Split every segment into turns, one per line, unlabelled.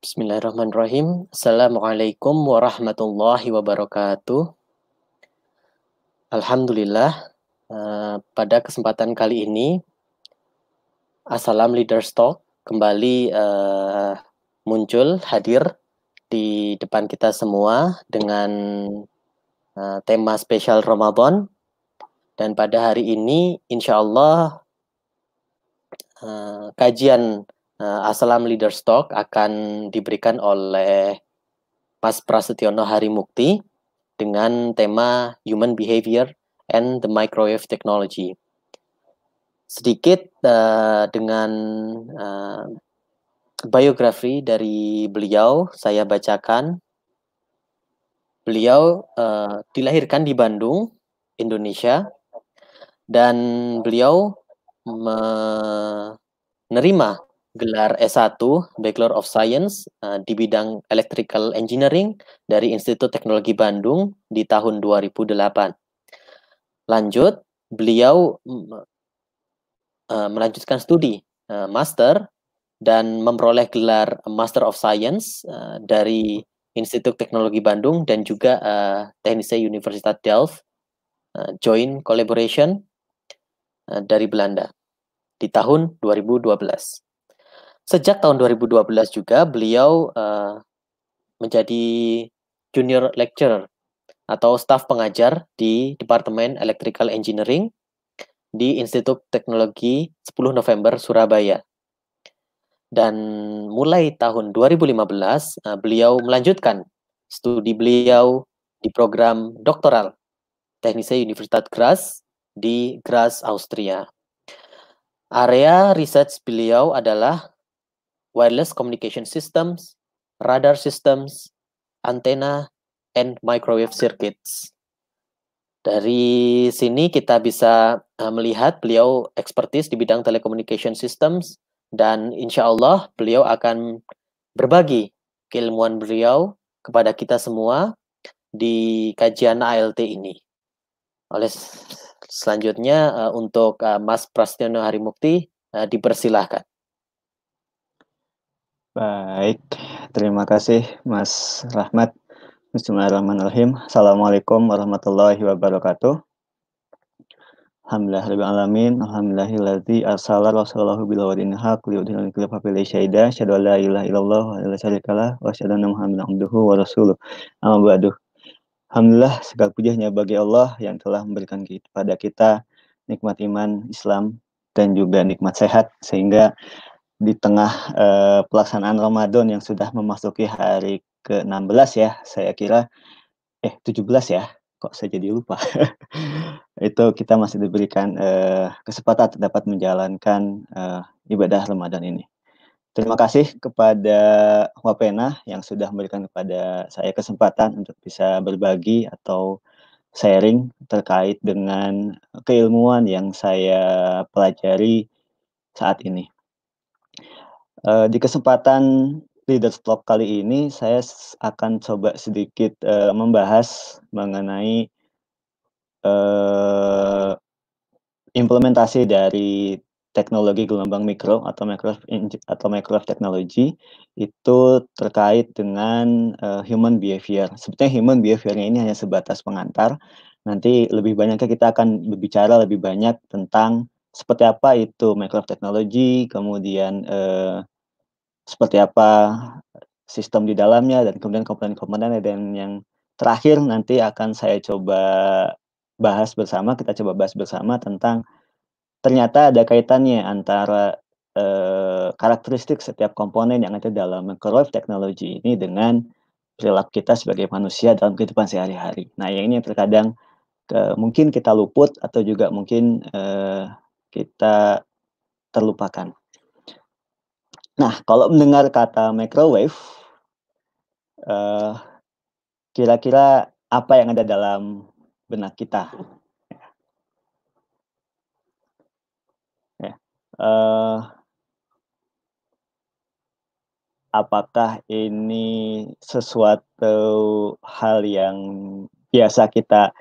Bismillahirrahmanirrahim. Assalamualaikum warahmatullahi wabarakatuh. Alhamdulillah, uh, pada kesempatan kali ini, Assalam Leaders Talk kembali uh, muncul, hadir di depan kita semua dengan uh, tema spesial Ramadan. Dan pada hari ini, insya Allah, uh, kajian uh, eh, Asalam Leader Stock akan diberikan oleh Mas Prasetyono Hari Mukti dengan tema Human Behavior and the Microwave Technology. Sedikit uh, dengan uh, biografi dari beliau saya bacakan. Beliau uh, dilahirkan di Bandung, Indonesia, dan beliau menerima gelar S1 Bachelor of Science uh, di bidang Electrical Engineering dari Institut Teknologi Bandung di tahun 2008. Lanjut, beliau uh, melanjutkan studi uh, master dan memperoleh gelar Master of Science uh, dari Institut Teknologi Bandung dan juga uh, Teknisi Universitas Delft uh, Joint Collaboration uh, dari Belanda di tahun 2012. Sejak tahun 2012 juga beliau uh, menjadi junior lecturer atau staf pengajar di Departemen Electrical Engineering di Institut Teknologi 10 November Surabaya. Dan mulai tahun 2015 uh, eh, beliau melanjutkan studi beliau di program doktoral teknisi Universitas Graz di Graz, Austria. Area research beliau adalah wireless communication systems, radar systems, Antena, and microwave circuits. Dari sini kita bisa eh, melihat beliau ekspertis di bidang telecommunication systems dan insya Allah beliau akan berbagi keilmuan beliau kepada kita semua di kajian ALT ini. Oleh selanjutnya eh, untuk eh, Mas Prasetyo Harimukti dipersilahkan.
Baik, terima kasih Mas Rahmat. Bismillahirrahmanirrahim. Assalamualaikum warahmatullahi wabarakatuh. Alhamdulillah rabbil alamin. Alhamdulillahillazi arsala rasulahu bil wadin haq li yudhil kulli fa'ila syaida. Syadu la ilaha illallah wa la syarikalah wa syadu anna muhammadan abduhu wa rasuluh. Amma ba'du. Alhamdulillah segala puji hanya bagi Allah yang telah memberikan kepada kita nikmat iman Islam dan juga nikmat sehat sehingga di tengah eh, pelaksanaan Ramadan yang sudah memasuki hari ke-16 ya, saya kira eh 17 ya, kok saya jadi lupa. itu kita masih diberikan eh, kesempatan dapat menjalankan eh, ibadah Ramadan ini. Terima kasih kepada Wapena yang sudah memberikan kepada saya kesempatan untuk bisa berbagi atau sharing terkait dengan keilmuan yang saya pelajari saat ini. Uh, di kesempatan Leaders Talk kali ini saya akan coba sedikit uh, membahas mengenai uh, implementasi dari teknologi gelombang mikro atau micro atau micro Technology itu terkait dengan uh, human behavior. Sebetulnya human behavior ini hanya sebatas pengantar. Nanti lebih banyaknya kita akan berbicara lebih banyak tentang seperti apa itu microf Technology, kemudian uh, seperti apa sistem di dalamnya dan kemudian komponen-komponen dan yang terakhir nanti akan saya coba bahas bersama kita coba bahas bersama tentang ternyata ada kaitannya antara eh, karakteristik setiap komponen yang ada dalam microwave technology ini dengan perilaku kita sebagai manusia dalam kehidupan sehari-hari. Nah, yang ini yang terkadang ke, eh, mungkin kita luput atau juga mungkin eh, kita terlupakan. Nah, kalau mendengar kata microwave, kira eh, kira-kira apa yang ada dalam benak kita? Ya, eh, apakah ini sesuatu hal yang biasa kita,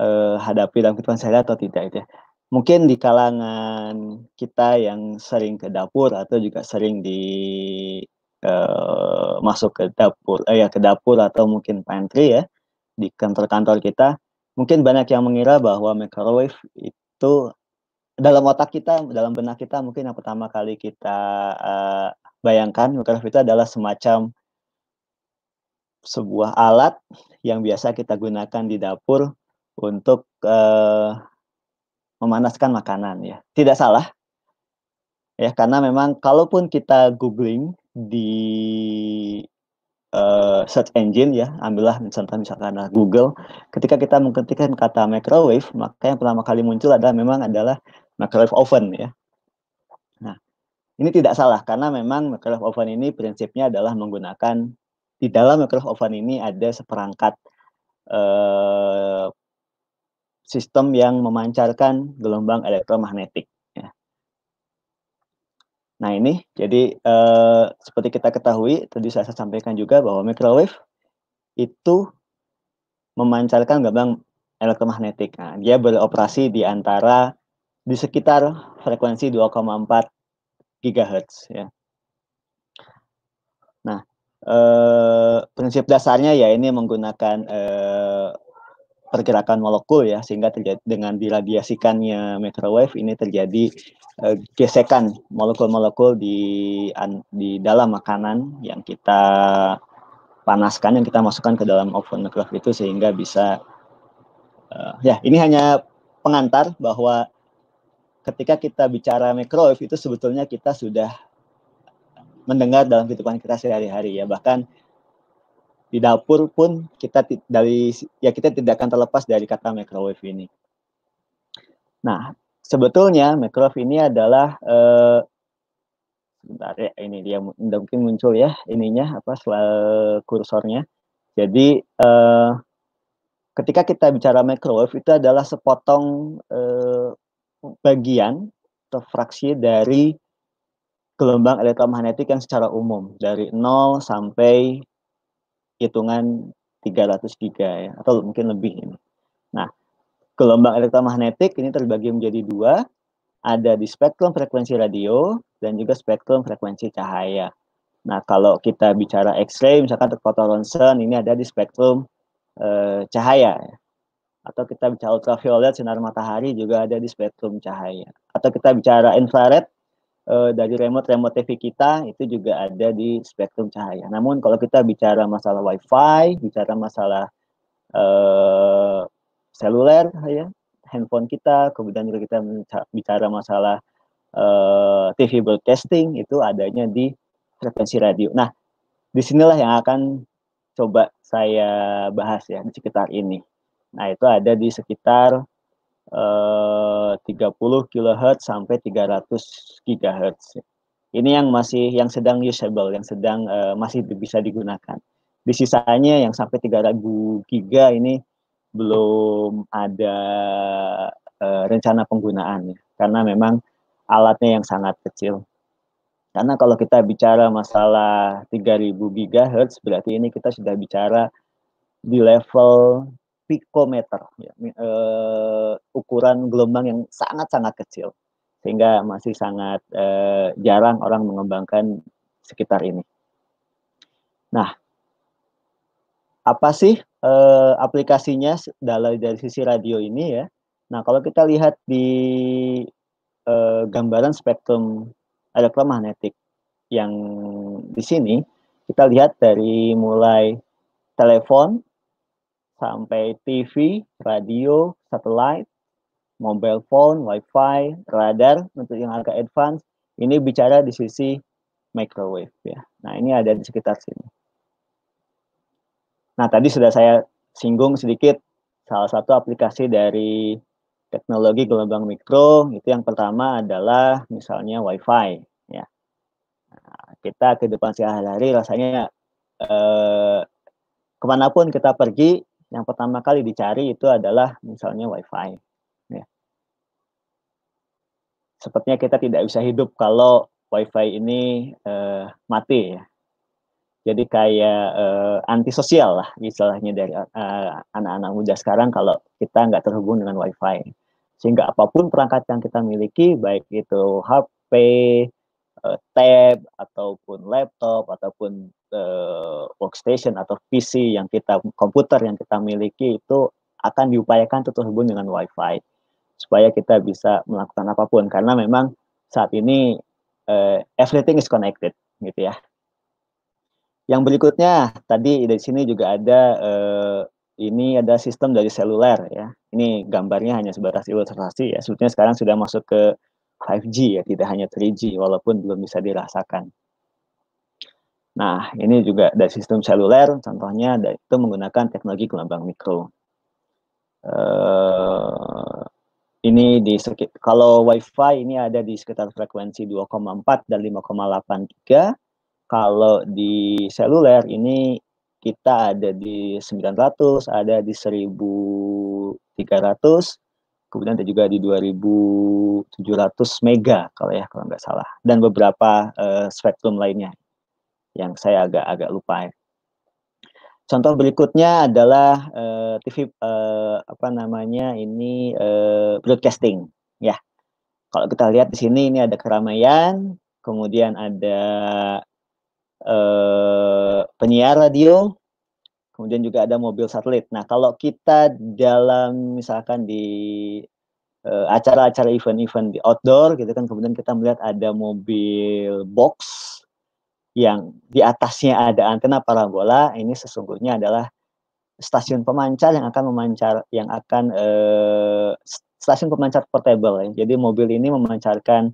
uh, hadapi dalam kehidupan sehari atau tidak gitu ya mungkin di kalangan kita yang sering ke dapur atau juga sering di uh, masuk ke dapur, eh, ya ke dapur atau mungkin pantry ya di kantor-kantor kita, mungkin banyak yang mengira bahwa microwave itu dalam otak kita, dalam benak kita mungkin yang pertama kali kita uh, bayangkan microwave itu adalah semacam sebuah alat yang biasa kita gunakan di dapur untuk uh, memanaskan makanan ya. Tidak salah. Ya, karena memang kalaupun kita googling di uh, search engine ya, ambillah misalkan misalkan Google, ketika kita mengetikkan kata microwave, maka yang pertama kali muncul adalah memang adalah microwave oven ya. Nah, ini tidak salah karena memang microwave oven ini prinsipnya adalah menggunakan di dalam microwave oven ini ada seperangkat eh, sistem yang memancarkan gelombang elektromagnetik. Ya. Nah ini jadi eh, seperti kita ketahui tadi saya sampaikan juga bahwa microwave itu memancarkan gelombang elektromagnetik. Nah, dia beroperasi di antara di sekitar frekuensi 2,4 GHz. Ya. Nah eh, prinsip dasarnya ya ini menggunakan eh, pergerakan molekul ya sehingga terjadi dengan diradiasikannya microwave ini terjadi uh, gesekan molekul-molekul di an, di dalam makanan yang kita panaskan yang kita masukkan ke dalam oven microwave itu sehingga bisa uh, ya ini hanya pengantar bahwa ketika kita bicara microwave itu sebetulnya kita sudah mendengar dalam kehidupan kita sehari-hari ya bahkan di dapur pun kita dari ya kita tidak akan terlepas dari kata microwave ini. Nah, sebetulnya microwave ini adalah eh, bentar ya ini dia mungkin muncul ya ininya apa kursornya. Jadi eh, ketika kita bicara microwave itu adalah sepotong eh, bagian atau fraksi dari gelombang elektromagnetik yang secara umum dari 0 sampai hitungan 300 giga ya atau mungkin lebih ini. Nah, gelombang elektromagnetik ini terbagi menjadi dua, ada di spektrum frekuensi radio dan juga spektrum frekuensi cahaya. Nah, kalau kita bicara X-ray misalkan foto Ronsen ini ada di spektrum e, cahaya atau kita bicara ultraviolet sinar matahari juga ada di spektrum cahaya atau kita bicara infrared uh, dari remote-remote TV kita itu juga ada di spektrum cahaya. Namun kalau kita bicara masalah WiFi, bicara masalah uh, seluler, ya handphone kita, kemudian juga kita bicara masalah uh, eh, TV broadcasting itu adanya di frekuensi radio. Nah, disinilah yang akan coba saya bahas ya di sekitar ini. Nah, itu ada di sekitar 30 eh, kHz sampai 300 GHz. Ini yang masih yang sedang usable, yang sedang uh, masih bisa digunakan. Di sisanya yang sampai 3000 giga ini belum ada uh, rencana penggunaannya karena memang alatnya yang sangat kecil. Karena kalau kita bicara masalah 3000 GHz berarti ini kita sudah bicara di level pikometer, ya, uh, ukuran gelombang yang sangat-sangat kecil, sehingga masih sangat uh, jarang orang mengembangkan sekitar ini. Nah, apa sih uh, aplikasinya dari dari sisi radio ini ya? Nah, kalau kita lihat di uh, gambaran spektrum elektromagnetik yang di sini, kita lihat dari mulai telepon sampai TV, radio, satelit, mobile phone, wifi, radar untuk yang agak advance. Ini bicara di sisi microwave ya. Nah ini ada di sekitar sini. Nah tadi sudah saya singgung sedikit salah satu aplikasi dari teknologi gelombang mikro itu yang pertama adalah misalnya wifi ya. Nah, kita depan sehari-hari rasanya eh, kemanapun kita pergi yang pertama kali dicari itu adalah misalnya WiFi. Ya. Sepertinya kita tidak bisa hidup kalau WiFi ini uh, mati. Ya. Jadi kayak uh, antisosial lah istilahnya dari eh, anak-anak uh, muda sekarang kalau kita nggak terhubung dengan WiFi. Sehingga apapun perangkat yang kita miliki, baik itu HP, uh, tab ataupun laptop ataupun uh, workstation atau PC yang kita komputer yang kita miliki itu akan diupayakan tetap terhubung dengan WiFi supaya kita bisa melakukan apapun karena memang saat ini uh, everything is connected gitu ya. Yang berikutnya tadi di sini juga ada uh, ini ada sistem dari seluler ya. Ini gambarnya hanya sebatas ilustrasi ya. Sebetulnya sekarang sudah masuk ke 5G ya, tidak hanya 3G walaupun belum bisa dirasakan. Nah, ini juga dari sistem seluler, contohnya itu menggunakan teknologi gelombang mikro. Uh, ini di kalau WiFi ini ada di sekitar frekuensi 2,4 dan 5,8 giga. Kalau di seluler ini kita ada di 900, ada di 1300, kemudian ada juga di 2700 mega kalau ya kalau nggak salah dan beberapa uh, eh, spektrum lainnya yang saya agak-agak lupa ya. Contoh berikutnya adalah uh, eh, TV uh, eh, apa namanya ini uh, broadcasting ya. Kalau kita lihat di sini ini ada keramaian, kemudian ada uh, penyiar radio, kemudian juga ada mobil satelit. Nah, kalau kita dalam misalkan di eh, acara-acara event-event di outdoor gitu kan, kemudian kita melihat ada mobil box yang di atasnya ada antena parabola, ini sesungguhnya adalah stasiun pemancar yang akan memancar yang akan uh, stasiun pemancar portable ya. Jadi mobil ini memancarkan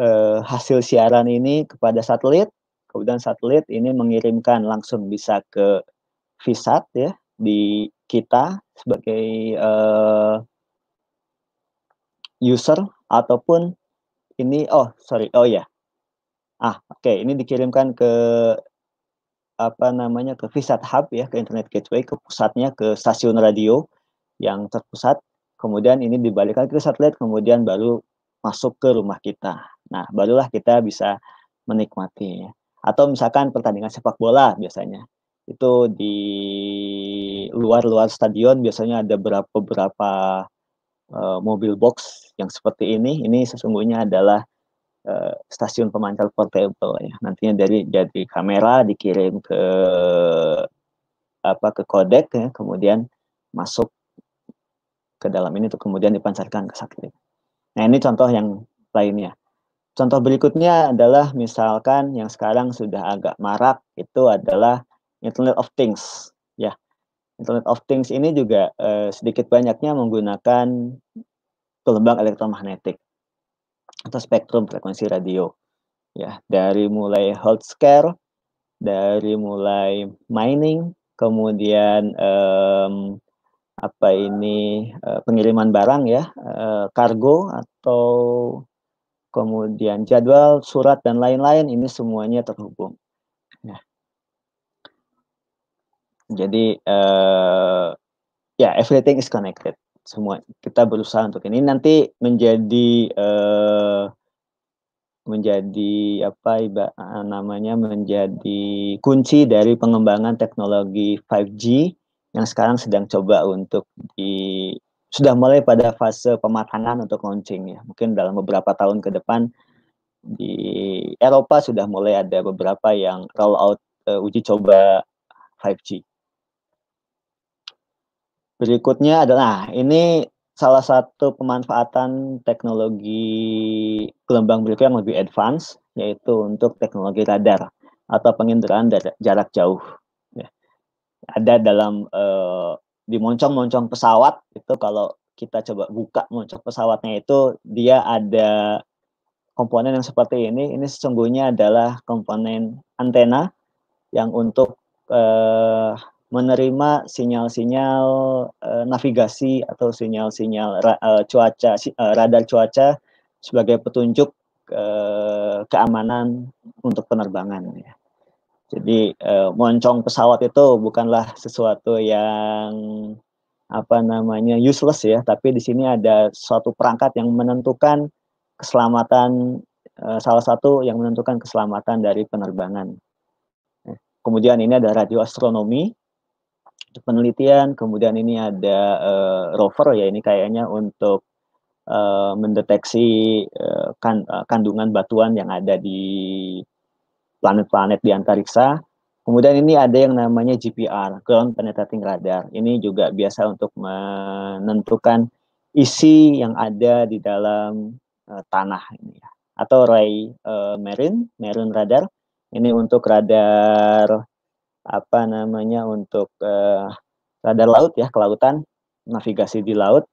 uh, hasil siaran ini kepada satelit, kemudian satelit ini mengirimkan langsung bisa ke visat ya di kita sebagai uh, user ataupun ini oh sorry oh ya yeah. ah oke okay, ini dikirimkan ke apa namanya ke Visat Hub ya ke Internet Gateway ke pusatnya ke stasiun radio yang terpusat kemudian ini dibalikkan ke satelit kemudian baru masuk ke rumah kita nah barulah kita bisa menikmati ya. atau misalkan pertandingan sepak bola biasanya itu di luar-luar stadion biasanya ada berapa beberapa uh, eh, mobil box yang seperti ini ini sesungguhnya adalah uh, stasiun pemancar portable ya nantinya dari jadi kamera dikirim ke apa ke kodek ya kemudian masuk ke dalam ini untuk kemudian dipancarkan ke satelit nah ini contoh yang lainnya contoh berikutnya adalah misalkan yang sekarang sudah agak marak itu adalah Internet of Things ya. Internet of Things ini juga eh, sedikit banyaknya menggunakan gelombang elektromagnetik atau spektrum frekuensi radio ya dari mulai healthcare dari mulai mining kemudian eh, apa ini eh, pengiriman barang ya eh, kargo atau kemudian jadwal surat dan lain-lain ini semuanya terhubung Jadi uh, ya yeah, everything is connected. Semua kita berusaha untuk ini nanti menjadi uh, menjadi apa iba, eh, namanya menjadi kunci dari pengembangan teknologi 5G yang sekarang sedang coba untuk di sudah mulai pada fase pematangan untuk launching ya. Mungkin dalam beberapa tahun ke depan di Eropa sudah mulai ada beberapa yang roll out uh, uji coba 5G. Berikutnya adalah nah, ini salah satu pemanfaatan teknologi gelombang berikut yang lebih advance, yaitu untuk teknologi radar atau penginderaan jarak jauh. Ya. Ada dalam eh, di moncong-moncong pesawat itu kalau kita coba buka moncong pesawatnya itu dia ada komponen yang seperti ini. Ini sesungguhnya adalah komponen antena yang untuk eh, menerima sinyal-sinyal uh, navigasi atau sinyal-sinyal ra, uh, cuaca si, uh, radar cuaca sebagai petunjuk uh, keamanan untuk penerbangan ya. Jadi uh, moncong pesawat itu bukanlah sesuatu yang apa namanya useless ya, tapi di sini ada suatu perangkat yang menentukan keselamatan uh, salah satu yang menentukan keselamatan dari penerbangan. Nah, kemudian ini ada radio astronomi penelitian, kemudian ini ada uh, rover ya ini kayaknya untuk uh, mendeteksi uh, kan, uh, kandungan batuan yang ada di planet-planet di antariksa. Kemudian ini ada yang namanya GPR, Ground Penetrating Radar. Ini juga biasa untuk menentukan isi yang ada di dalam uh, tanah ini ya. Atau ray uh, marine, marine radar. Ini untuk radar apa namanya untuk uh, radar laut ya kelautan navigasi di laut.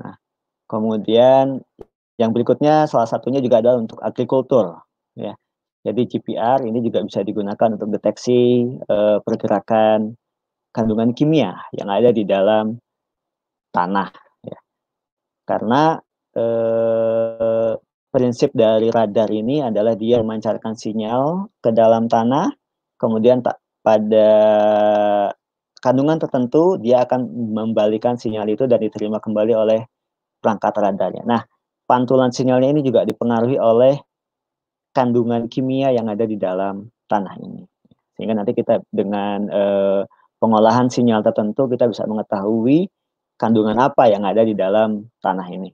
Nah, kemudian yang berikutnya salah satunya juga adalah untuk agrikultur ya. Jadi GPR ini juga bisa digunakan untuk deteksi uh, pergerakan kandungan kimia yang ada di dalam tanah ya. Karena eh, prinsip dari radar ini adalah dia memancarkan sinyal ke dalam tanah kemudian tak pada kandungan tertentu dia akan membalikan sinyal itu dan diterima kembali oleh perangkat radarnya. Nah, pantulan sinyalnya ini juga dipengaruhi oleh kandungan kimia yang ada di dalam tanah ini. Sehingga nanti kita dengan eh, pengolahan sinyal tertentu kita bisa mengetahui kandungan apa yang ada di dalam tanah ini.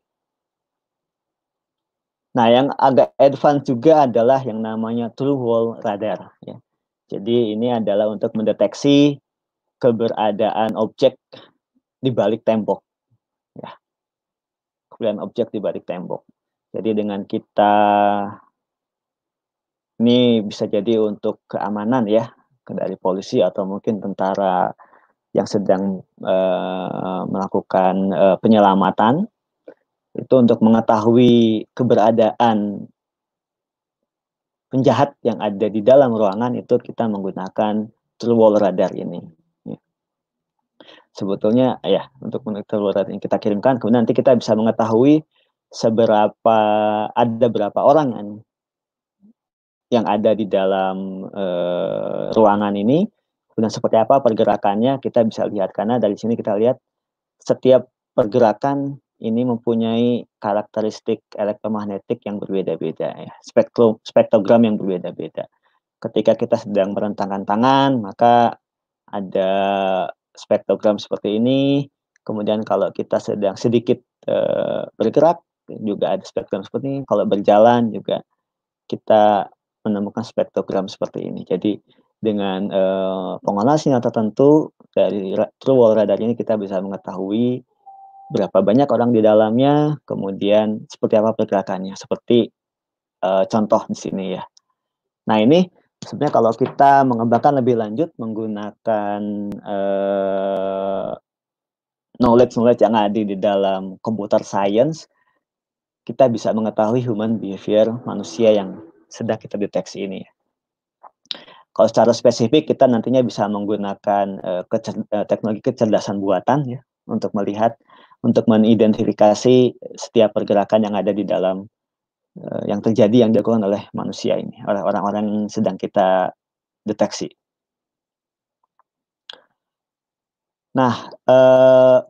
Nah, yang agak advance juga adalah yang namanya true wall radar. Ya. Jadi ini adalah untuk mendeteksi keberadaan objek di balik tembok. Ya. Kemudian objek di balik tembok. Jadi dengan kita ini bisa jadi untuk keamanan ya dari polisi atau mungkin tentara yang sedang uh, melakukan uh, penyelamatan itu untuk mengetahui keberadaan penjahat yang ada di dalam ruangan itu kita menggunakan true wall radar ini. Ya. Sebetulnya ya untuk true wall radar yang kita kirimkan, kemudian nanti kita bisa mengetahui seberapa ada berapa orang yang, yang ada di dalam uh, ruangan ini, kemudian seperti apa pergerakannya kita bisa lihat karena dari sini kita lihat setiap pergerakan ini mempunyai karakteristik elektromagnetik yang berbeda-beda ya. Spektrum, spektrogram yang berbeda-beda. Ketika kita sedang merentangkan tangan, maka ada spektrogram seperti ini. Kemudian kalau kita sedang sedikit e, bergerak juga ada spektrum seperti ini. Kalau berjalan juga kita menemukan spektrogram seperti ini. Jadi dengan e, eh, pengolahan sinyal tertentu dari true wall radar ini kita bisa mengetahui berapa banyak orang di dalamnya, kemudian seperti apa pergerakannya, seperti uh, contoh di sini ya. Nah ini sebenarnya kalau kita mengembangkan lebih lanjut menggunakan uh, eh, knowledge knowledge yang ada di dalam computer science, kita bisa mengetahui human behavior manusia yang sedang kita deteksi ini. Kalau secara spesifik kita nantinya bisa menggunakan uh, kecer teknologi kecerdasan buatan ya untuk melihat untuk mengidentifikasi setiap pergerakan yang ada di dalam uh, yang terjadi yang dilakukan oleh manusia ini, oleh orang-orang yang sedang kita deteksi. Nah, uh,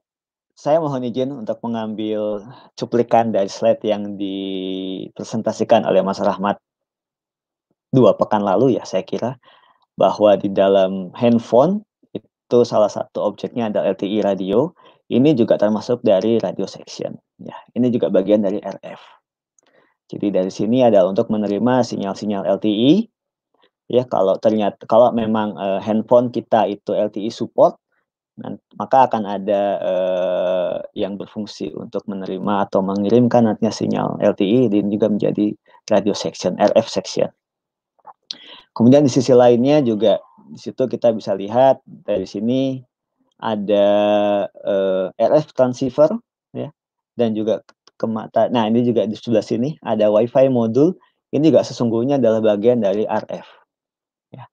saya mohon izin untuk mengambil cuplikan dari slide yang dipresentasikan oleh Mas Rahmat dua pekan lalu ya saya kira bahwa di dalam handphone itu salah satu objeknya adalah LTE radio ini juga termasuk dari radio section. Ya, ini juga bagian dari RF. Jadi dari sini ada untuk menerima sinyal-sinyal LTE. Ya, kalau ternyata kalau memang uh, handphone kita itu LTE support, maka akan ada uh, yang berfungsi untuk menerima atau mengirimkan nantinya sinyal LTE dan juga menjadi radio section, RF section. Kemudian di sisi lainnya juga di situ kita bisa lihat dari sini ada uh, eh, RF transceiver ya dan juga kemata. Nah, ini juga di sebelah sini ada WiFi modul. Ini juga sesungguhnya adalah bagian dari RF. Ya.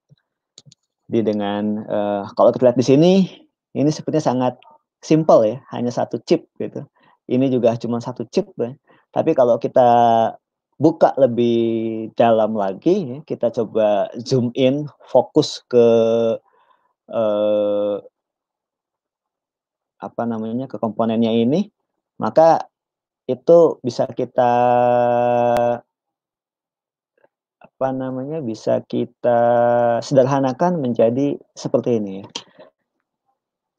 Jadi dengan uh, kalau kita lihat di sini, ini sepertinya sangat simple ya, hanya satu chip gitu. Ini juga cuma satu chip. Ya. Tapi kalau kita buka lebih dalam lagi, ya, kita coba zoom in, fokus ke uh, apa namanya ke komponennya ini, maka itu bisa kita apa namanya bisa kita sederhanakan menjadi seperti ini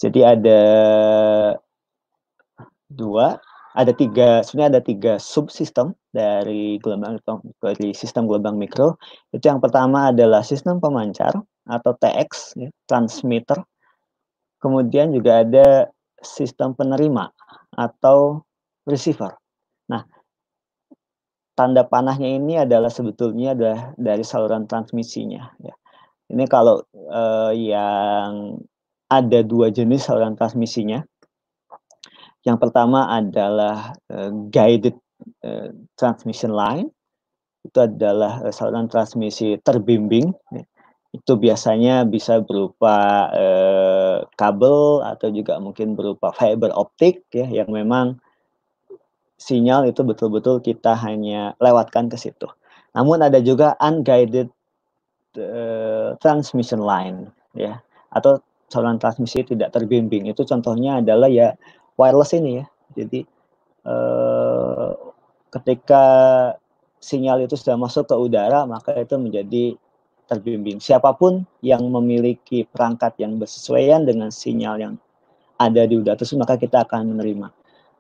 Jadi ada dua, ada tiga, sebenarnya ada tiga subsistem dari gelombang dari sistem gelombang mikro. Itu yang pertama adalah sistem pemancar atau TX, ya, transmitter. Kemudian juga ada sistem penerima atau receiver. Nah, tanda panahnya ini adalah sebetulnya adalah dari saluran transmisinya. Ya. Ini kalau eh, yang ada dua jenis saluran transmisinya. Yang pertama adalah eh, guided eh, transmission line. Itu adalah eh, saluran transmisi terbimbing. Ya. Itu biasanya bisa berupa eh, kabel atau juga mungkin berupa fiber optik ya yang memang sinyal itu betul-betul kita hanya lewatkan ke situ. Namun ada juga unguided uh, transmission line ya atau saluran transmisi tidak terbimbing. Itu contohnya adalah ya wireless ini ya. Jadi uh, ketika sinyal itu sudah masuk ke udara maka itu menjadi terbimbing. Siapapun yang memiliki perangkat yang bersesuaian dengan sinyal yang ada di udara, tersebut, maka kita akan menerima.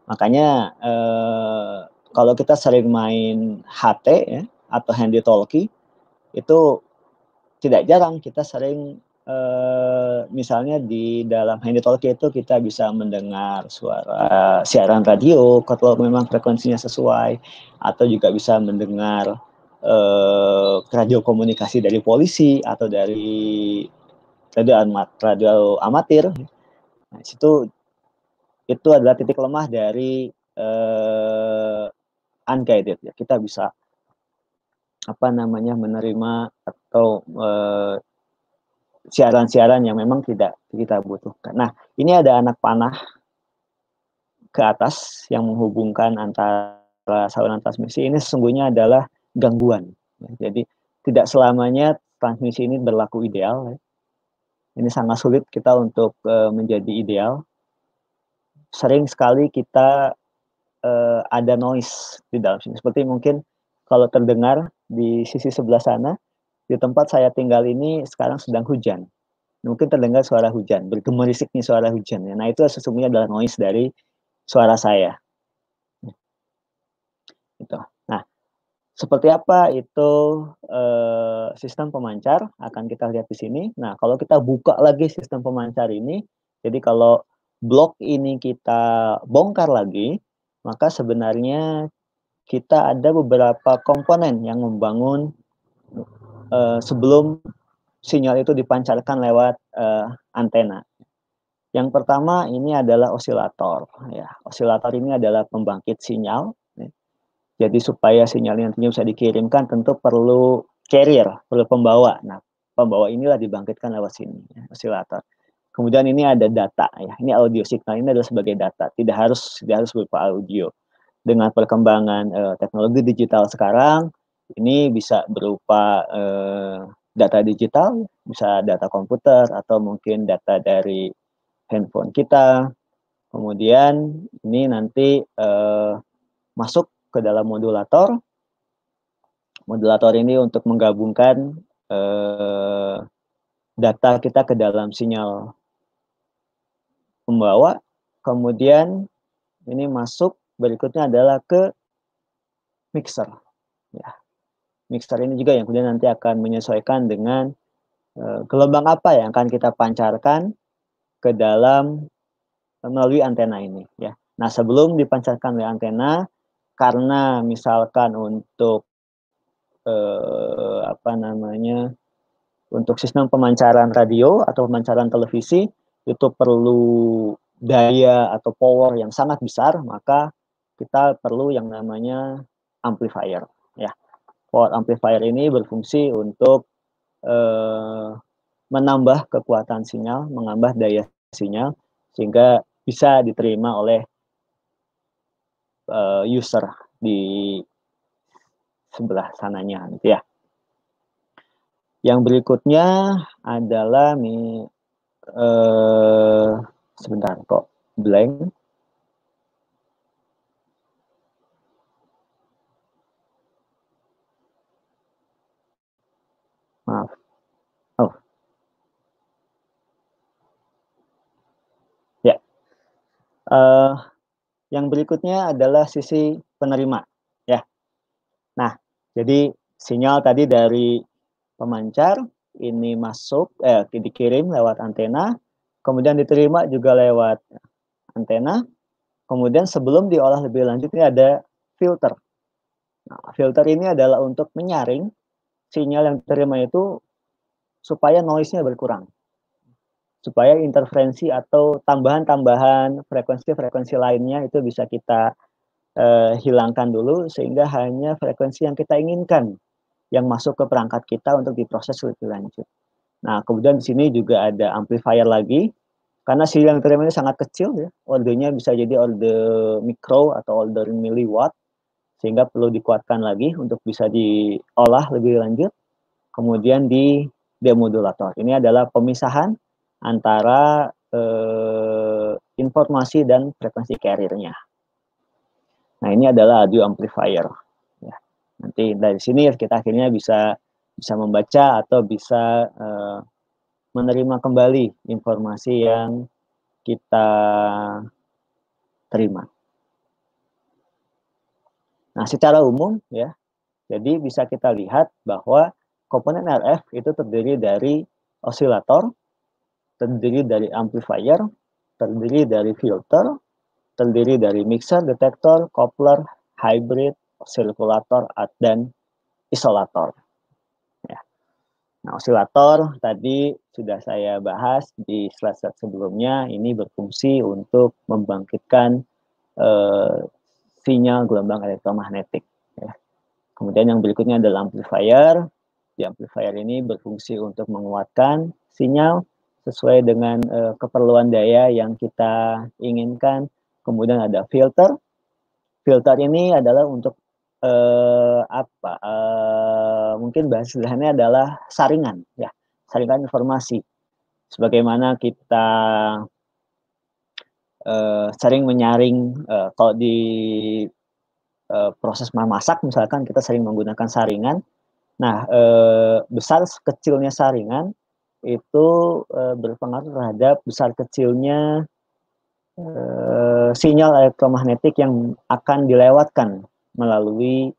Makanya eh, kalau kita sering main HT ya, atau handy talkie, itu tidak jarang kita sering eh, misalnya di dalam handy talkie itu kita bisa mendengar suara siaran radio kalau memang frekuensinya sesuai atau juga bisa mendengar eh, radio komunikasi dari polisi atau dari radio, amat, radio amatir. Nah, situ itu adalah titik lemah dari eh, unguided ya. Kita bisa apa namanya menerima atau siaran eh, siaran-siaran yang memang tidak kita butuhkan. Nah, ini ada anak panah ke atas yang menghubungkan antara saluran transmisi. Ini sesungguhnya adalah gangguan. Jadi tidak selamanya transmisi ini berlaku ideal. Ya. Ini sangat sulit kita untuk eh, menjadi ideal. Sering sekali kita uh, ada noise di dalam sini. Seperti mungkin kalau terdengar di sisi sebelah sana, di tempat saya tinggal ini sekarang sedang hujan. Mungkin terdengar suara hujan, bergemerisiknya suara hujan. Ya. Nah itu sesungguhnya adalah noise dari suara saya. Itu. Seperti apa itu eh, sistem pemancar akan kita lihat di sini. Nah, kalau kita buka lagi sistem pemancar ini, jadi kalau blok ini kita bongkar lagi, maka sebenarnya kita ada beberapa komponen yang membangun eh, sebelum sinyal itu dipancarkan lewat eh, antena. Yang pertama ini adalah osilator. Ya, osilator ini adalah pembangkit sinyal jadi supaya sinyal nantinya bisa dikirimkan tentu perlu carrier, perlu pembawa. Nah, pembawa inilah dibangkitkan lewat sini, ya, oscillator. Kemudian ini ada data ya. Ini audio signal ini adalah sebagai data, tidak harus tidak harus berupa audio. Dengan perkembangan eh, teknologi digital sekarang, ini bisa berupa eh, data digital, bisa data komputer atau mungkin data dari handphone kita. Kemudian ini nanti eh, masuk ke dalam modulator. Modulator ini untuk menggabungkan eh, data kita ke dalam sinyal pembawa, kemudian ini masuk berikutnya adalah ke mixer. Ya. Mixer ini juga yang kemudian nanti akan menyesuaikan dengan eh, gelombang apa yang akan kita pancarkan ke dalam melalui antena ini ya. Nah, sebelum dipancarkan oleh antena, karena misalkan untuk eh, apa namanya untuk sistem pemancaran radio atau pemancaran televisi itu perlu daya atau power yang sangat besar maka kita perlu yang namanya amplifier ya power amplifier ini berfungsi untuk eh, menambah kekuatan sinyal menambah daya sinyal sehingga bisa diterima oleh uh, user di sebelah sananya gitu ya. Yang berikutnya adalah nih eh, uh, sebentar kok blank.
Maaf. Oh. Ya. Yeah.
Uh, yang berikutnya adalah sisi penerima, ya. Nah, jadi sinyal tadi dari pemancar ini masuk eh dikirim lewat antena, kemudian diterima juga lewat antena. Kemudian sebelum diolah lebih lanjut ini ada filter. Nah, filter ini adalah untuk menyaring sinyal yang diterima itu supaya noise-nya berkurang supaya interferensi atau tambahan-tambahan frekuensi-frekuensi lainnya itu bisa kita uh, hilangkan dulu sehingga hanya frekuensi yang kita inginkan yang masuk ke perangkat kita untuk diproses lebih lanjut. Nah, kemudian di sini juga ada amplifier lagi karena sinyal yang diterima ini sangat kecil ya. Ordernya bisa jadi order mikro atau order miliwatt sehingga perlu dikuatkan lagi untuk bisa diolah lebih lanjut. Kemudian di demodulator. Ini adalah pemisahan antara eh, informasi dan frekuensi carrier-nya. Nah ini adalah audio amplifier. Ya. Nanti dari sini kita akhirnya bisa bisa membaca atau bisa eh, menerima kembali informasi yang kita terima. Nah, secara umum ya, jadi bisa kita lihat bahwa komponen RF itu terdiri dari osilator, terdiri dari amplifier, terdiri dari filter, terdiri dari mixer, detektor, coupler, hybrid, sirkulator, dan isolator. Ya. Nah, osilator tadi sudah saya bahas di slide-slide sebelumnya, ini berfungsi untuk membangkitkan eh, sinyal gelombang elektromagnetik. Ya. Kemudian yang berikutnya adalah amplifier. Di amplifier ini berfungsi untuk menguatkan sinyal sesuai dengan uh, keperluan daya yang kita inginkan. Kemudian ada filter. Filter ini adalah untuk uh, apa? Uh, mungkin bahasannya adalah saringan, ya, saringan informasi. Sebagaimana kita uh, sering menyaring, uh, kalau di uh, proses memasak misalkan kita sering menggunakan saringan. Nah, uh, besar kecilnya saringan itu uh, berpengaruh terhadap besar kecilnya uh, sinyal elektromagnetik yang akan dilewatkan melalui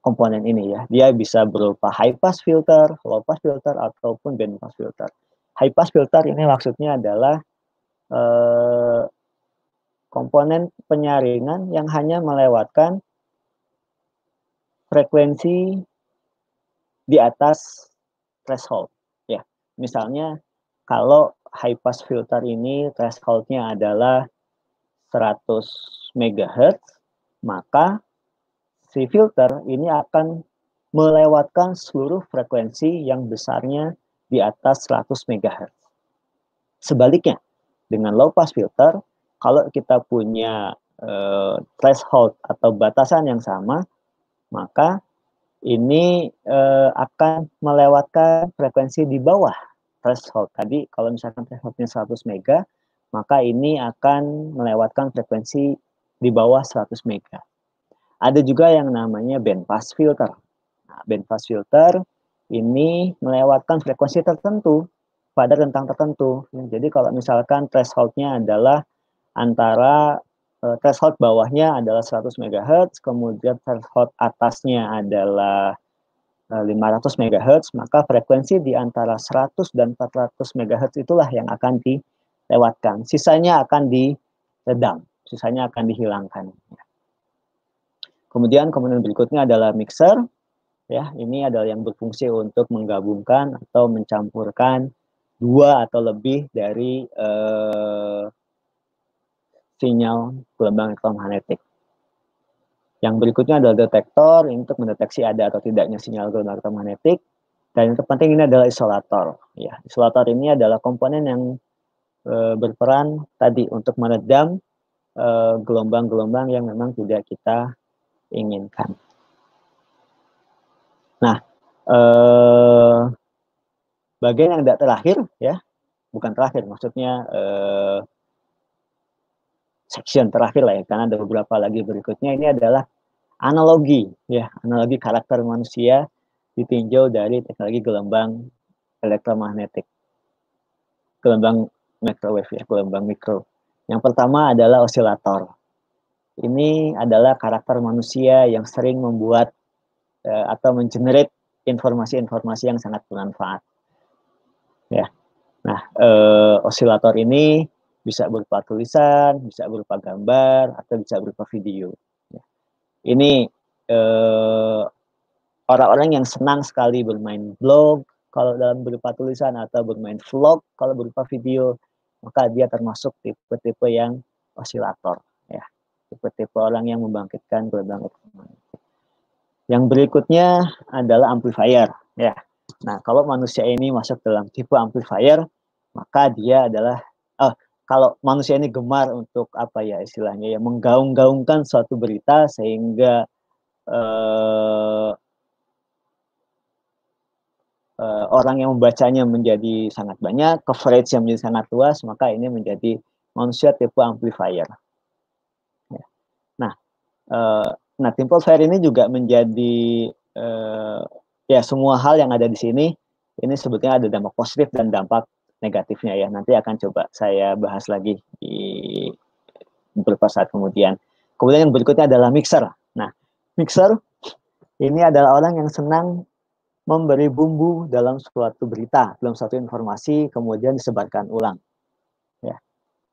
komponen ini ya. Dia bisa berupa high pass filter, low pass filter ataupun band pass filter. High pass filter ini maksudnya adalah uh, komponen penyaringan yang hanya melewatkan frekuensi di atas threshold misalnya kalau high pass filter ini thresholdnya adalah 100 MHz, maka si filter ini akan melewatkan seluruh frekuensi yang besarnya di atas 100 MHz. Sebaliknya, dengan low pass filter, kalau kita punya uh, threshold atau batasan yang sama, maka ini uh, akan melewatkan frekuensi di bawah threshold. Tadi kalau misalkan thresholdnya 100 mega, maka ini akan melewatkan frekuensi di bawah 100 mega. Ada juga yang namanya bandpass filter. Nah, bandpass filter ini melewatkan frekuensi tertentu pada rentang tertentu. Ya, jadi kalau misalkan thresholdnya adalah antara eh, threshold bawahnya adalah 100 MHz, kemudian threshold atasnya adalah 500 eh, MHz, maka frekuensi di antara 100 dan 400 MHz itulah yang akan dilewatkan. Sisanya akan diredam, sisanya akan dihilangkan. Kemudian komponen berikutnya adalah mixer. Ya, ini adalah yang berfungsi untuk menggabungkan atau mencampurkan dua atau lebih dari uh, sinyal gelombang elektromagnetik. Yang berikutnya adalah detektor untuk mendeteksi ada atau tidaknya sinyal gelombang elektromagnetik. Dan yang terpenting ini adalah isolator. Ya, isolator ini adalah komponen yang e, berperan tadi untuk meredam eh, gelombang-gelombang yang memang tidak kita inginkan. Nah, e, bagian yang tidak terakhir ya, bukan terakhir, maksudnya e, section terakhir lah ya, karena ada beberapa lagi berikutnya ini adalah analogi ya, analogi karakter manusia ditinjau dari teknologi gelombang elektromagnetik. Gelombang microwave ya, gelombang mikro. Yang pertama adalah osilator. Ini adalah karakter manusia yang sering membuat uh, atau mengenerate informasi-informasi yang sangat bermanfaat. Ya. Nah, uh, osilator ini bisa berupa tulisan, bisa berupa gambar, atau bisa berupa video. Ya. Ini orang eh, orang-orang yang senang sekali bermain blog, kalau dalam berupa tulisan atau bermain vlog, kalau berupa video, maka dia termasuk tipe-tipe yang osilator, ya, tipe-tipe orang yang membangkitkan ekonomi. Yang berikutnya adalah amplifier, ya. Nah, kalau manusia ini masuk dalam tipe amplifier, maka dia adalah, oh, kalau manusia ini gemar untuk apa ya istilahnya ya menggaung-gaungkan suatu berita sehingga uh, uh, orang yang membacanya menjadi sangat banyak, coverage yang menjadi sangat luas, maka ini menjadi manusia tipe amplifier. Ya. Nah, uh, nah tipe amplifier ini juga menjadi uh, ya semua hal yang ada di sini ini sebetulnya ada dampak positif dan dampak negatifnya ya. Nanti akan coba saya bahas lagi di beberapa saat kemudian. Kemudian yang berikutnya adalah mixer. Nah, mixer ini adalah orang yang senang memberi bumbu dalam suatu berita, dalam suatu informasi, kemudian disebarkan ulang. Ya.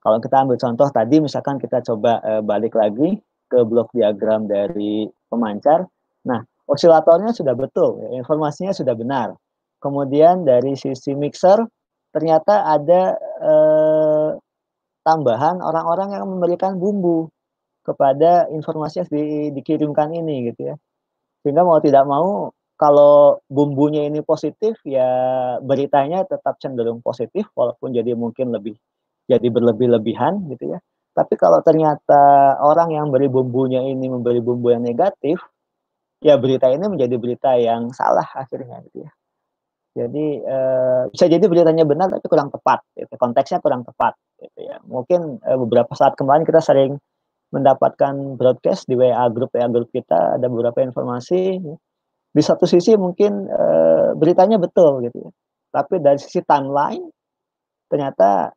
Kalau kita ambil contoh tadi, misalkan kita coba e, balik lagi ke blok diagram dari pemancar. Nah, osilatornya sudah betul, ya, informasinya sudah benar. Kemudian dari sisi mixer, ternyata ada eh, tambahan orang-orang yang memberikan bumbu kepada informasi yang di, dikirimkan ini gitu ya sehingga mau tidak mau kalau bumbunya ini positif ya beritanya tetap cenderung positif walaupun jadi mungkin lebih jadi berlebih-lebihan gitu ya tapi kalau ternyata orang yang beri bumbunya ini memberi bumbu yang negatif ya berita ini menjadi berita yang salah akhirnya gitu ya jadi eh, bisa jadi beritanya benar tapi kurang tepat, gitu. konteksnya kurang tepat. Gitu ya. Mungkin eh, beberapa saat kemarin kita sering mendapatkan broadcast di WA grup WA grup kita ada beberapa informasi. Di satu sisi mungkin eh, beritanya betul gitu ya. tapi dari sisi timeline ternyata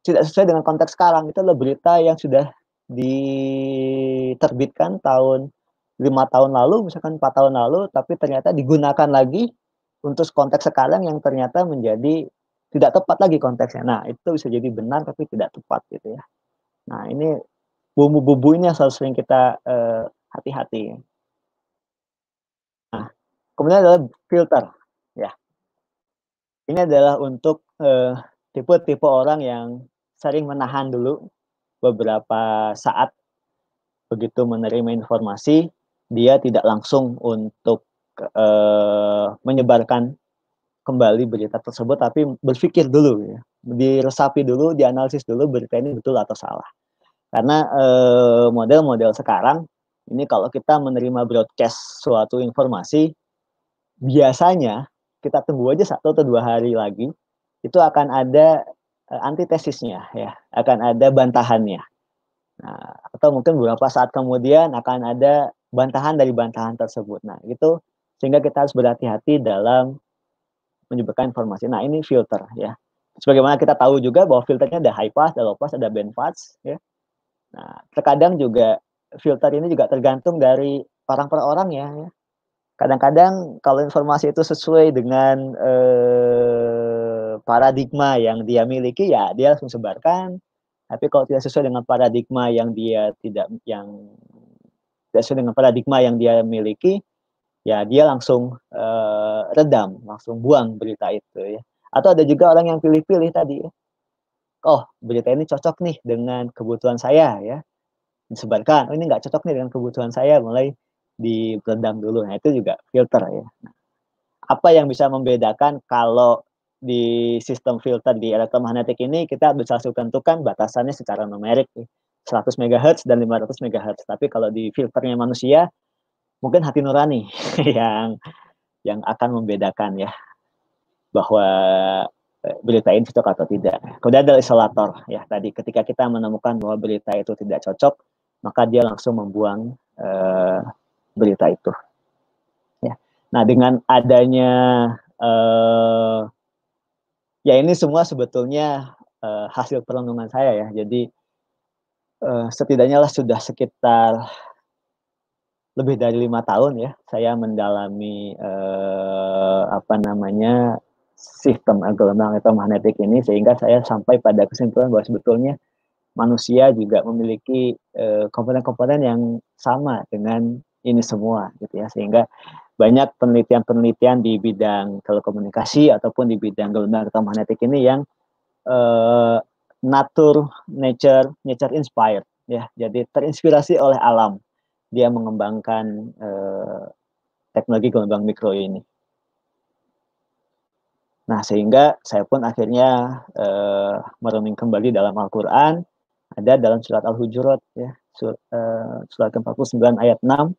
tidak sesuai dengan konteks sekarang. Itu adalah berita yang sudah diterbitkan tahun lima tahun lalu, misalkan empat tahun lalu, tapi ternyata digunakan lagi untuk konteks sekarang yang ternyata menjadi tidak tepat lagi konteksnya. Nah, itu bisa jadi benar tapi tidak tepat gitu ya. Nah, ini bumbu-bumbu ini yang sering kita eh, hati-hati. Uh, nah, kemudian adalah filter, ya. Ini adalah untuk tipe eh, tipe-tipe orang yang sering menahan dulu beberapa saat begitu menerima informasi, dia tidak langsung untuk e, menyebarkan kembali berita tersebut tapi berpikir dulu ya diresapi dulu dianalisis dulu berita ini betul atau salah karena eh, model-model sekarang ini kalau kita menerima broadcast suatu informasi biasanya kita tunggu aja satu atau dua hari lagi itu akan ada eh, antitesisnya ya akan ada bantahannya nah, atau mungkin beberapa saat kemudian akan ada bantahan dari bantahan tersebut nah itu sehingga kita harus berhati-hati dalam menyebarkan informasi. Nah, ini filter ya. Sebagaimana kita tahu juga bahwa filternya ada high pass, ada low pass, ada band pass ya. Nah, terkadang juga filter ini juga tergantung dari orang per orang ya. ya. Kadang-kadang kalau informasi itu sesuai dengan eh, paradigma yang dia miliki ya dia langsung sebarkan. Tapi kalau tidak sesuai dengan paradigma yang dia tidak yang tidak sesuai dengan paradigma yang dia miliki, ya dia langsung uh, redam, langsung buang berita itu ya. Atau ada juga orang yang pilih-pilih tadi. Ya. Oh, berita ini cocok nih dengan kebutuhan saya ya. Disebarkan. Oh, ini nggak cocok nih dengan kebutuhan saya, mulai diredam dulu. Nah, itu juga filter ya. apa yang bisa membedakan kalau di sistem filter di elektromagnetik ini kita bisa tentukan batasannya secara numerik 100 ya. MHz dan 500 MHz. Tapi kalau di filternya manusia mungkin hati nurani yang yang akan membedakan ya bahwa eh, berita ini cocok atau tidak. Kemudian ada isolator ya tadi ketika kita menemukan bahwa berita itu tidak cocok, maka dia langsung membuang uh, berita itu. Ya. Nah, dengan adanya uh, ya ini semua sebetulnya uh, hasil perenungan saya ya. Jadi setidaknya lah sudah sekitar lebih dari lima tahun ya saya mendalami eh, apa namanya sistem gelombang elektromagnetik ini sehingga saya sampai pada kesimpulan bahwa sebetulnya manusia juga memiliki eh, komponen-komponen eh, yang sama dengan ini semua gitu ya sehingga banyak penelitian-penelitian di bidang telekomunikasi ataupun di bidang gelombang elektromagnetik ini yang eh, nature nature nature inspired ya jadi terinspirasi oleh alam dia mengembangkan eh, teknologi gelombang mikro ini. Nah, sehingga saya pun akhirnya eh, merenung kembali dalam Al-Quran, ada dalam surat Al-Hujurat, ya, sur, eh, surat ke-49 ayat 6,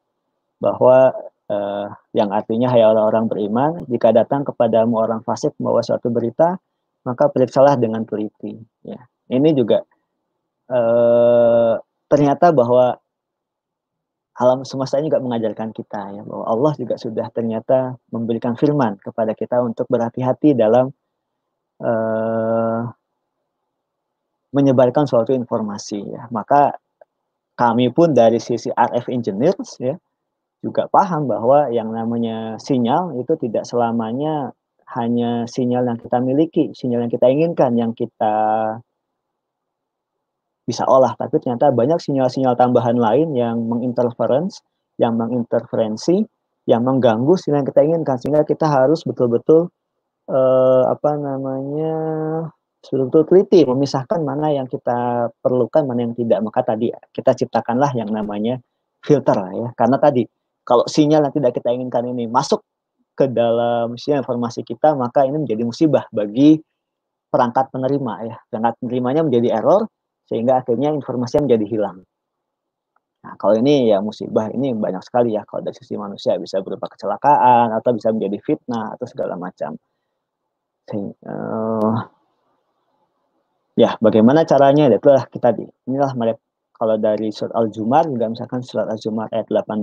bahwa eh, yang artinya, hayalah orang-orang beriman, jika datang kepadamu orang fasik membawa suatu berita, maka periksalah dengan teliti. Ya. Ini juga eh, ternyata bahwa alam semesta juga mengajarkan kita ya bahwa Allah juga sudah ternyata memberikan firman kepada kita untuk berhati-hati dalam uh, menyebarkan suatu informasi ya. Maka kami pun dari sisi RF engineers ya juga paham bahwa yang namanya sinyal itu tidak selamanya hanya sinyal yang kita miliki, sinyal yang kita inginkan, yang kita bisa olah, tapi ternyata banyak sinyal-sinyal tambahan lain yang menginterference, yang menginterferensi, yang mengganggu sinyal yang kita inginkan sehingga kita harus betul-betul uh, apa namanya betul-betul teliti memisahkan mana yang kita perlukan, mana yang tidak. Maka tadi kita ciptakanlah yang namanya filter ya. Karena tadi kalau sinyal yang tidak kita inginkan ini masuk ke dalam sinyal informasi kita, maka ini menjadi musibah bagi perangkat penerima ya. Perangkat penerimanya menjadi error, sehingga akhirnya informasi yang menjadi hilang. Nah, kalau ini ya musibah ini banyak sekali ya kalau dari sisi manusia bisa berupa kecelakaan atau bisa menjadi fitnah atau segala macam. Uh, ya, bagaimana caranya? Itulah kita di. Inilah mereka kalau dari surat Al-Jumar misalkan surat Al-Jumar ayat 18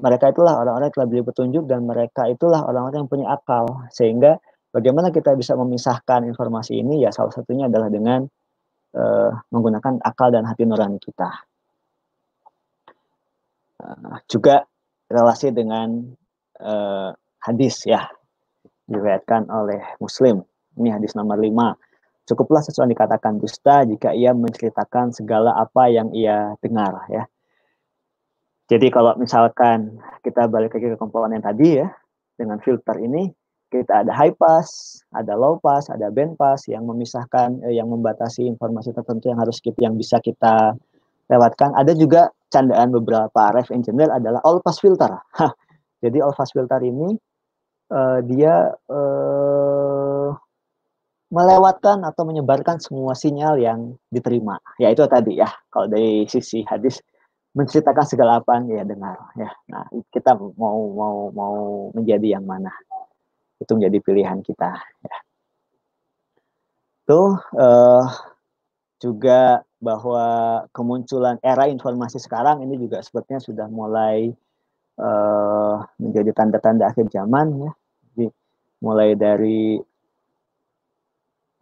mereka itulah orang-orang yang telah beri petunjuk dan mereka itulah orang-orang yang punya akal sehingga bagaimana kita bisa memisahkan informasi ini ya salah satunya adalah dengan uh, menggunakan akal dan hati nurani kita. Uh, juga relasi dengan uh, hadis ya diriwayatkan oleh Muslim. Ini hadis nomor 5. Cukuplah sesuatu dikatakan dusta jika ia menceritakan segala apa yang ia dengar ya. Jadi kalau misalkan kita balik lagi ke komponen tadi ya dengan filter ini kita ada high pass, ada low pass, ada band pass yang memisahkan eh, yang membatasi informasi tertentu yang harus kita yang bisa kita lewatkan. Ada juga candaan beberapa RF in general adalah all pass filter. Hah. Jadi all pass filter ini eh, dia eh, melewatkan atau menyebarkan semua sinyal yang diterima. Ya itu tadi ya kalau dari sisi hadis menceritakan segala apa yang dia dengar ya. Nah, kita mau mau mau menjadi yang mana itu menjadi pilihan kita. Ya. Tuh uh, juga bahwa kemunculan era informasi sekarang ini juga sepertinya sudah mulai uh, menjadi tanda-tanda akhir zaman ya. Jadi mulai dari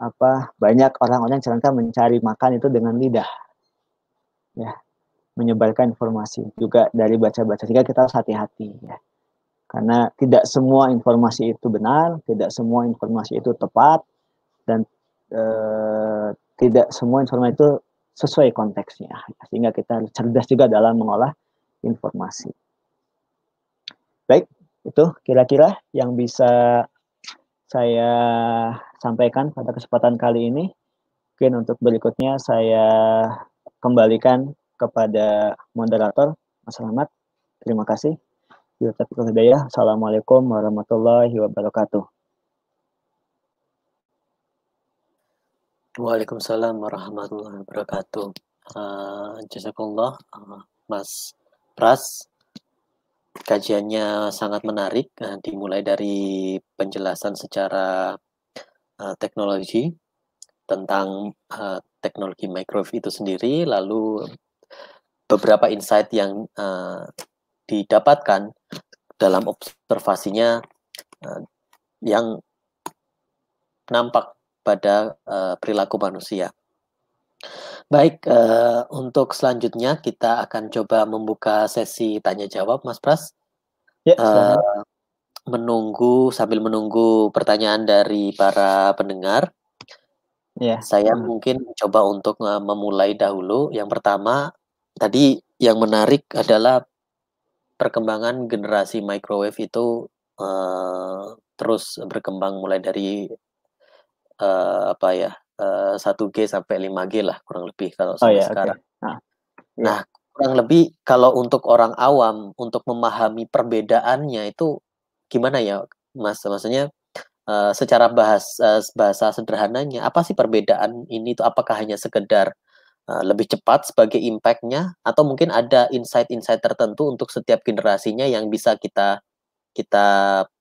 apa banyak orang-orang cerita mencari makan itu dengan lidah ya menyebarkan informasi juga dari baca-baca sehingga kita harus hati-hati ya karena tidak semua informasi itu benar, tidak semua informasi itu tepat, dan e, tidak semua informasi itu sesuai konteksnya. Sehingga kita cerdas juga dalam mengolah informasi. Baik, itu kira-kira yang bisa saya sampaikan pada kesempatan kali ini. Mungkin untuk berikutnya saya kembalikan kepada moderator Mas Rahmat. Terima kasih. Bila ya, ya, Assalamualaikum warahmatullahi wabarakatuh.
Waalaikumsalam warahmatullahi wabarakatuh. Uh, jazakallah uh, Mas Pras. Kajiannya sangat menarik, uh, dimulai dari penjelasan secara uh, teknologi tentang uh, teknologi microwave itu sendiri, lalu beberapa insight yang uh, didapatkan dalam observasinya uh, yang nampak pada uh, perilaku manusia. Baik, uh, untuk selanjutnya kita akan coba membuka sesi tanya jawab, Mas Pras. Ya, uh, menunggu sambil menunggu pertanyaan dari para pendengar. Ya. Saya hmm. mungkin coba untuk uh, memulai dahulu. Yang pertama, tadi yang menarik adalah perkembangan generasi microwave itu uh, terus berkembang mulai dari uh, apa ya uh, g sampai 5G lah kurang lebih kalau oh sampai ya, oh, yeah, sekarang. Okay. Nah, yeah. kurang lebih kalau untuk orang awam untuk memahami perbedaannya itu gimana ya Mas? Maksudnya Uh, secara bahas, bahasa sederhananya apa sih perbedaan ini itu apakah hanya sekedar Eh, lebih cepat sebagai impactnya atau mungkin ada insight-insight tertentu untuk setiap generasinya yang bisa kita kita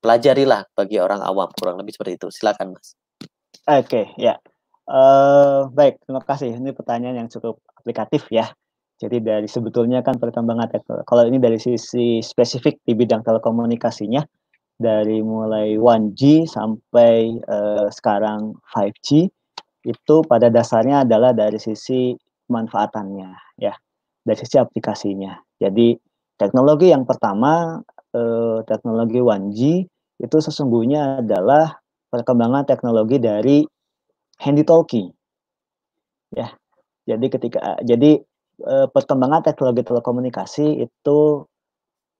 pelajari lah bagi orang awam kurang lebih seperti itu silakan mas
oke okay, ya yeah. uh, baik terima kasih ini pertanyaan yang cukup aplikatif ya jadi dari sebetulnya kan perkembangan teknologi kalau ini dari sisi spesifik di bidang telekomunikasinya dari mulai 1G sampai uh, sekarang 5G itu pada dasarnya adalah dari sisi pemanfaatannya ya dari sisi aplikasinya. Jadi teknologi yang pertama eh, teknologi 1G itu sesungguhnya adalah perkembangan teknologi dari handy talkie. Ya. Jadi ketika jadi eh, perkembangan teknologi telekomunikasi itu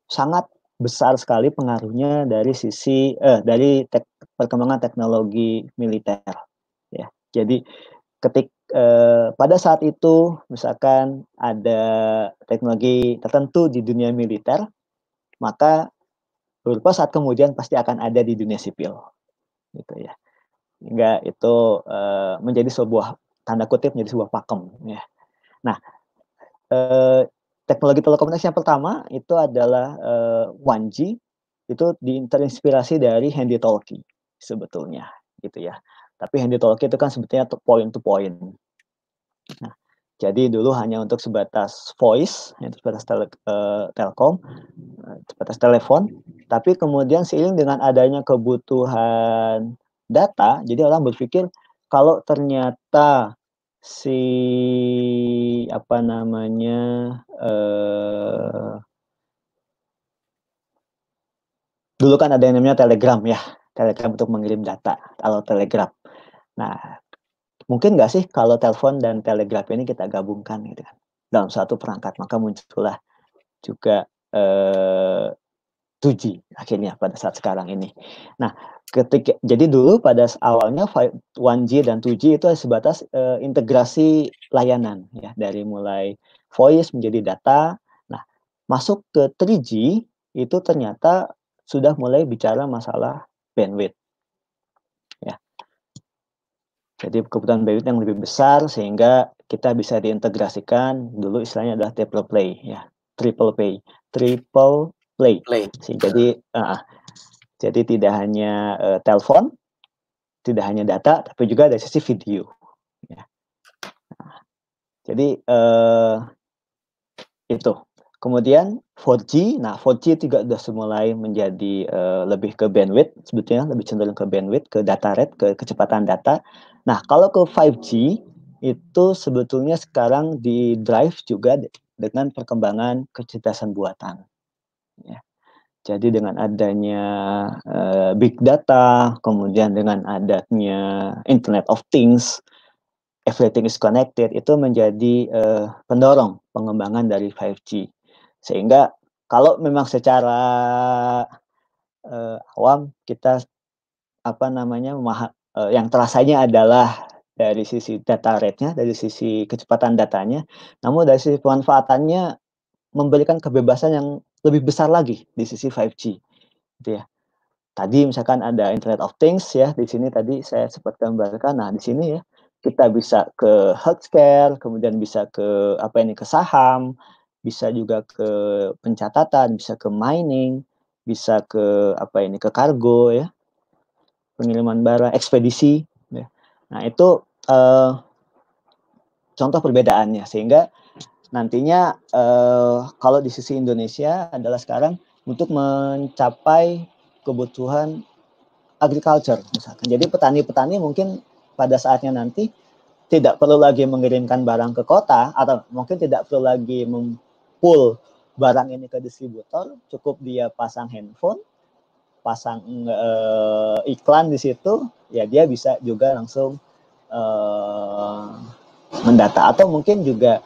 sangat besar sekali pengaruhnya dari sisi eh dari tek, perkembangan teknologi militer. Ya. Jadi ketika eh, pada saat itu misalkan ada teknologi tertentu di dunia militer, maka berupa saat kemudian pasti akan ada di dunia sipil, gitu ya. Hingga itu eh, menjadi sebuah tanda kutip menjadi sebuah pakem, ya. Nah, eh, teknologi telekomunikasi yang pertama itu adalah eh, 1G, itu diinspirasi dari handy talkie sebetulnya, gitu ya. Tapi handy talkie itu kan sebetulnya point to point. Nah, jadi dulu hanya untuk sebatas voice, yaitu sebatas tele, uh, telkom, uh, sebatas telepon. Tapi kemudian seiring dengan adanya kebutuhan data, jadi orang berpikir kalau ternyata si apa namanya uh, dulu kan ada yang namanya telegram ya telegram untuk mengirim data kalau telegram Nah, mungkin nggak sih kalau telepon dan telegraf ini kita gabungkan gitu kan dalam satu perangkat maka muncullah juga eh, 2G akhirnya pada saat sekarang ini. Nah, ketika jadi dulu pada awalnya 1G dan 2G itu sebatas eh, integrasi layanan ya dari mulai voice menjadi data. Nah, masuk ke 3G itu ternyata sudah mulai bicara masalah bandwidth. Jadi kebutuhan bandwidth yang lebih besar sehingga kita bisa diintegrasikan dulu istilahnya adalah triple play ya, triple play, triple play. play. Jadi uh, jadi tidak hanya uh, telepon, tidak hanya data, tapi juga ada sisi video. Ya. Nah, jadi uh, itu Kemudian 4G, nah 4G juga sudah mulai menjadi uh, lebih ke bandwidth sebetulnya, lebih cenderung ke bandwidth, ke data rate, ke kecepatan data. Nah kalau ke 5G itu sebetulnya sekarang di drive juga dengan perkembangan kecerdasan buatan. Ya. Jadi dengan adanya uh, big data, kemudian dengan adanya Internet of Things, everything is connected itu menjadi uh, pendorong pengembangan dari 5G. Sehingga kalau memang secara uh, awam kita apa namanya uh, yang terasanya adalah dari sisi data rate-nya, dari sisi kecepatan datanya, namun dari sisi pemanfaatannya memberikan kebebasan yang lebih besar lagi di sisi 5G. Gitu ya. Tadi misalkan ada Internet of Things ya, di sini tadi saya sempat gambarkan. Nah, di sini ya kita bisa ke healthcare, kemudian bisa ke apa ini ke saham, bisa juga ke pencatatan, bisa ke mining, bisa ke apa ini ke kargo ya. Pengiriman barang, ekspedisi ya. Nah, itu uh, contoh perbedaannya sehingga nantinya uh, kalau di sisi Indonesia adalah sekarang untuk mencapai kebutuhan agriculture misalkan. Jadi petani-petani mungkin pada saatnya nanti tidak perlu lagi mengirimkan barang ke kota atau mungkin tidak perlu lagi pull barang ini ke distributor, cukup dia pasang handphone, pasang uh, iklan di situ, ya dia bisa juga langsung uh, mendata atau mungkin juga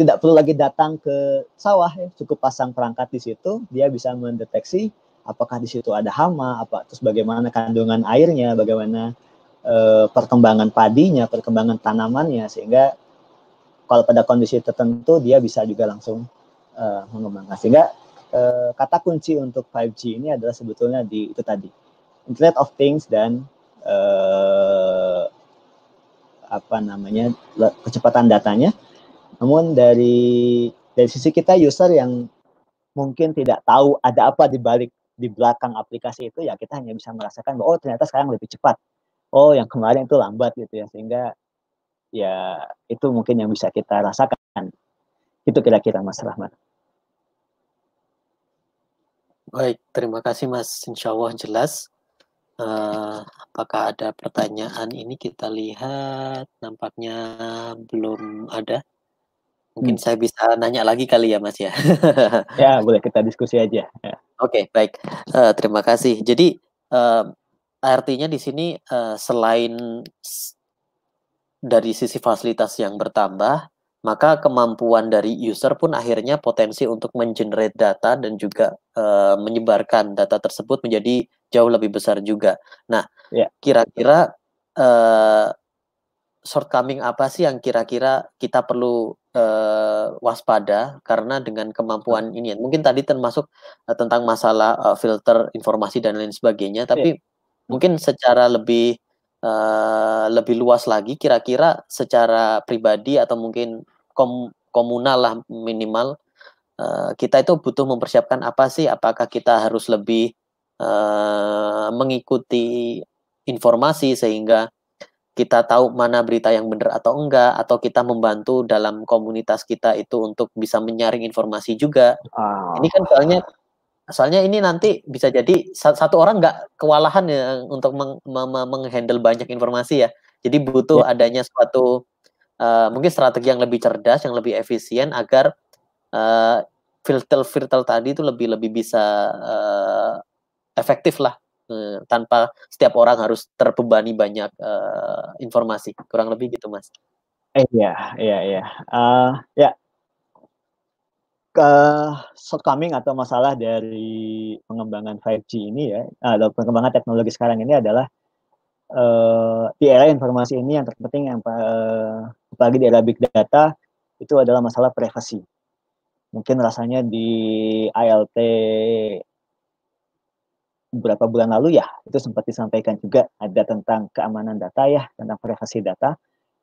tidak perlu lagi datang ke sawah ya, cukup pasang perangkat di situ, dia bisa mendeteksi apakah di situ ada hama, apa terus bagaimana kandungan airnya, bagaimana uh, perkembangan padinya, perkembangan tanamannya sehingga kalau pada kondisi tertentu dia bisa juga langsung uh, mengembangkan nah, sehingga uh, kata kunci untuk 5G ini adalah sebetulnya di itu tadi Internet of Things dan uh, apa namanya kecepatan datanya namun dari dari sisi kita user yang mungkin tidak tahu ada apa di balik di belakang aplikasi itu ya kita hanya bisa merasakan bahwa oh ternyata sekarang lebih cepat oh yang kemarin itu lambat gitu ya sehingga ya itu mungkin yang bisa kita rasakan. Itu kira-kira Mas Rahmat.
Baik, terima kasih Mas. Insya Allah jelas. Uh, apakah ada pertanyaan ini kita lihat nampaknya belum ada mungkin hmm. saya bisa nanya lagi kali ya mas ya ya boleh kita diskusi aja ya. oke okay, baik uh, terima kasih jadi uh, artinya di sini uh, selain dari sisi fasilitas yang bertambah, maka kemampuan dari user pun akhirnya potensi untuk mengenerate data dan juga uh, menyebarkan data tersebut menjadi jauh lebih besar juga. Nah, ya. kira-kira yeah. uh, shortcoming apa sih yang kira-kira kita perlu uh, waspada karena dengan kemampuan hmm. ini, mungkin tadi termasuk uh, tentang masalah uh, filter informasi dan lain sebagainya, tapi yeah. mungkin secara lebih uh, lebih luas lagi kira-kira secara pribadi atau mungkin kom komunal lah minimal uh, kita itu butuh mempersiapkan apa sih apakah kita harus lebih uh, mengikuti informasi sehingga kita tahu mana berita yang benar atau enggak atau kita membantu dalam komunitas kita itu untuk bisa menyaring informasi juga. Ah. Ini kan soalnya soalnya ini nanti bisa jadi satu orang nggak kewalahan ya untuk meng, menghandle banyak informasi ya jadi butuh yeah. adanya suatu uh, mungkin strategi yang lebih cerdas yang lebih efisien agar uh, eh, filter filter tadi itu lebih lebih bisa uh, efektif lah uh, tanpa setiap orang harus terbebani banyak uh, informasi kurang lebih gitu mas
iya iya iya ya ke eh, shortcoming atau masalah dari pengembangan 5G ini ya atau pengembangan teknologi sekarang ini adalah uh, di era informasi ini yang terpenting yang uh, apalagi di era big data itu adalah masalah privasi. Mungkin rasanya di ILT beberapa bulan lalu ya itu sempat disampaikan juga ada tentang keamanan data ya tentang privasi data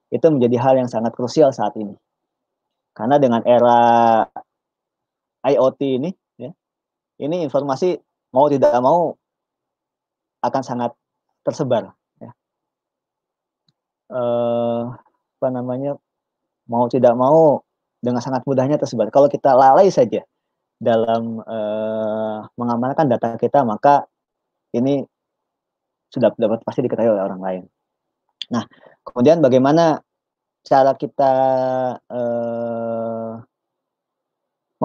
itu menjadi hal yang sangat krusial saat ini karena dengan era IoT ini ya, ini informasi mau tidak mau akan sangat tersebar ya. E, apa namanya mau tidak mau dengan sangat mudahnya tersebar kalau kita lalai saja dalam e, mengamankan data kita maka ini sudah dapat pasti diketahui oleh orang lain nah kemudian bagaimana cara kita eh,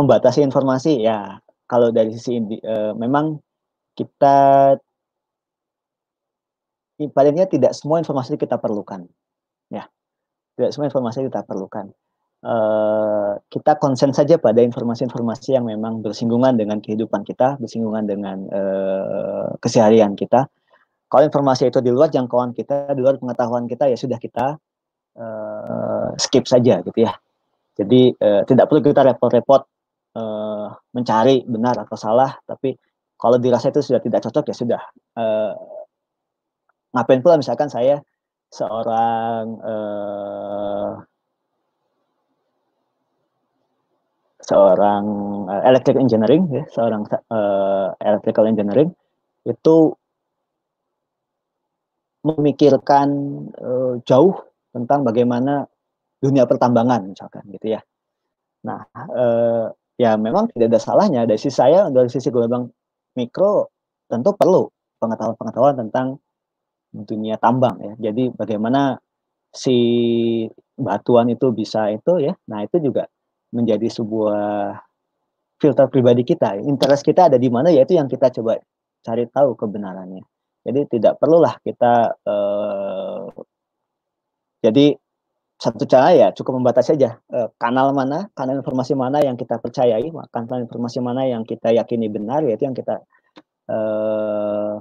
membatasi informasi ya kalau dari sisi ini uh, eh, memang kita palingnya tidak semua informasi kita perlukan ya tidak semua informasi kita perlukan Uh, kita konsen saja pada informasi-informasi yang memang bersinggungan dengan kehidupan kita, bersinggungan dengan uh, keseharian kita. Kalau informasi itu di luar jangkauan kita, di luar pengetahuan kita, ya sudah kita uh, skip saja gitu ya. Jadi tidak perlu kita repot-repot uh, mencari benar atau salah tapi kalau dirasa itu sudah tidak cocok ya sudah uh, ngapain pula misalkan saya seorang uh, seorang uh, electric engineering ya seorang uh, electrical engineering itu memikirkan uh, jauh tentang bagaimana dunia pertambangan misalkan gitu ya. Nah, uh, ya memang tidak ada salahnya dari sisi saya dari sisi gelombang mikro tentu perlu pengetahuan-pengetahuan tentang dunia tambang ya. Jadi bagaimana si batuan itu bisa itu ya. Nah, itu juga menjadi sebuah filter pribadi kita. Interest kita ada di mana ya itu yang kita coba cari tahu kebenarannya. Jadi tidak perlulah kita uh, jadi satu cara ya cukup membatasi aja eh, kanal mana, kanal informasi mana yang kita percayai, kanal informasi mana yang kita yakini benar, yaitu yang kita eh,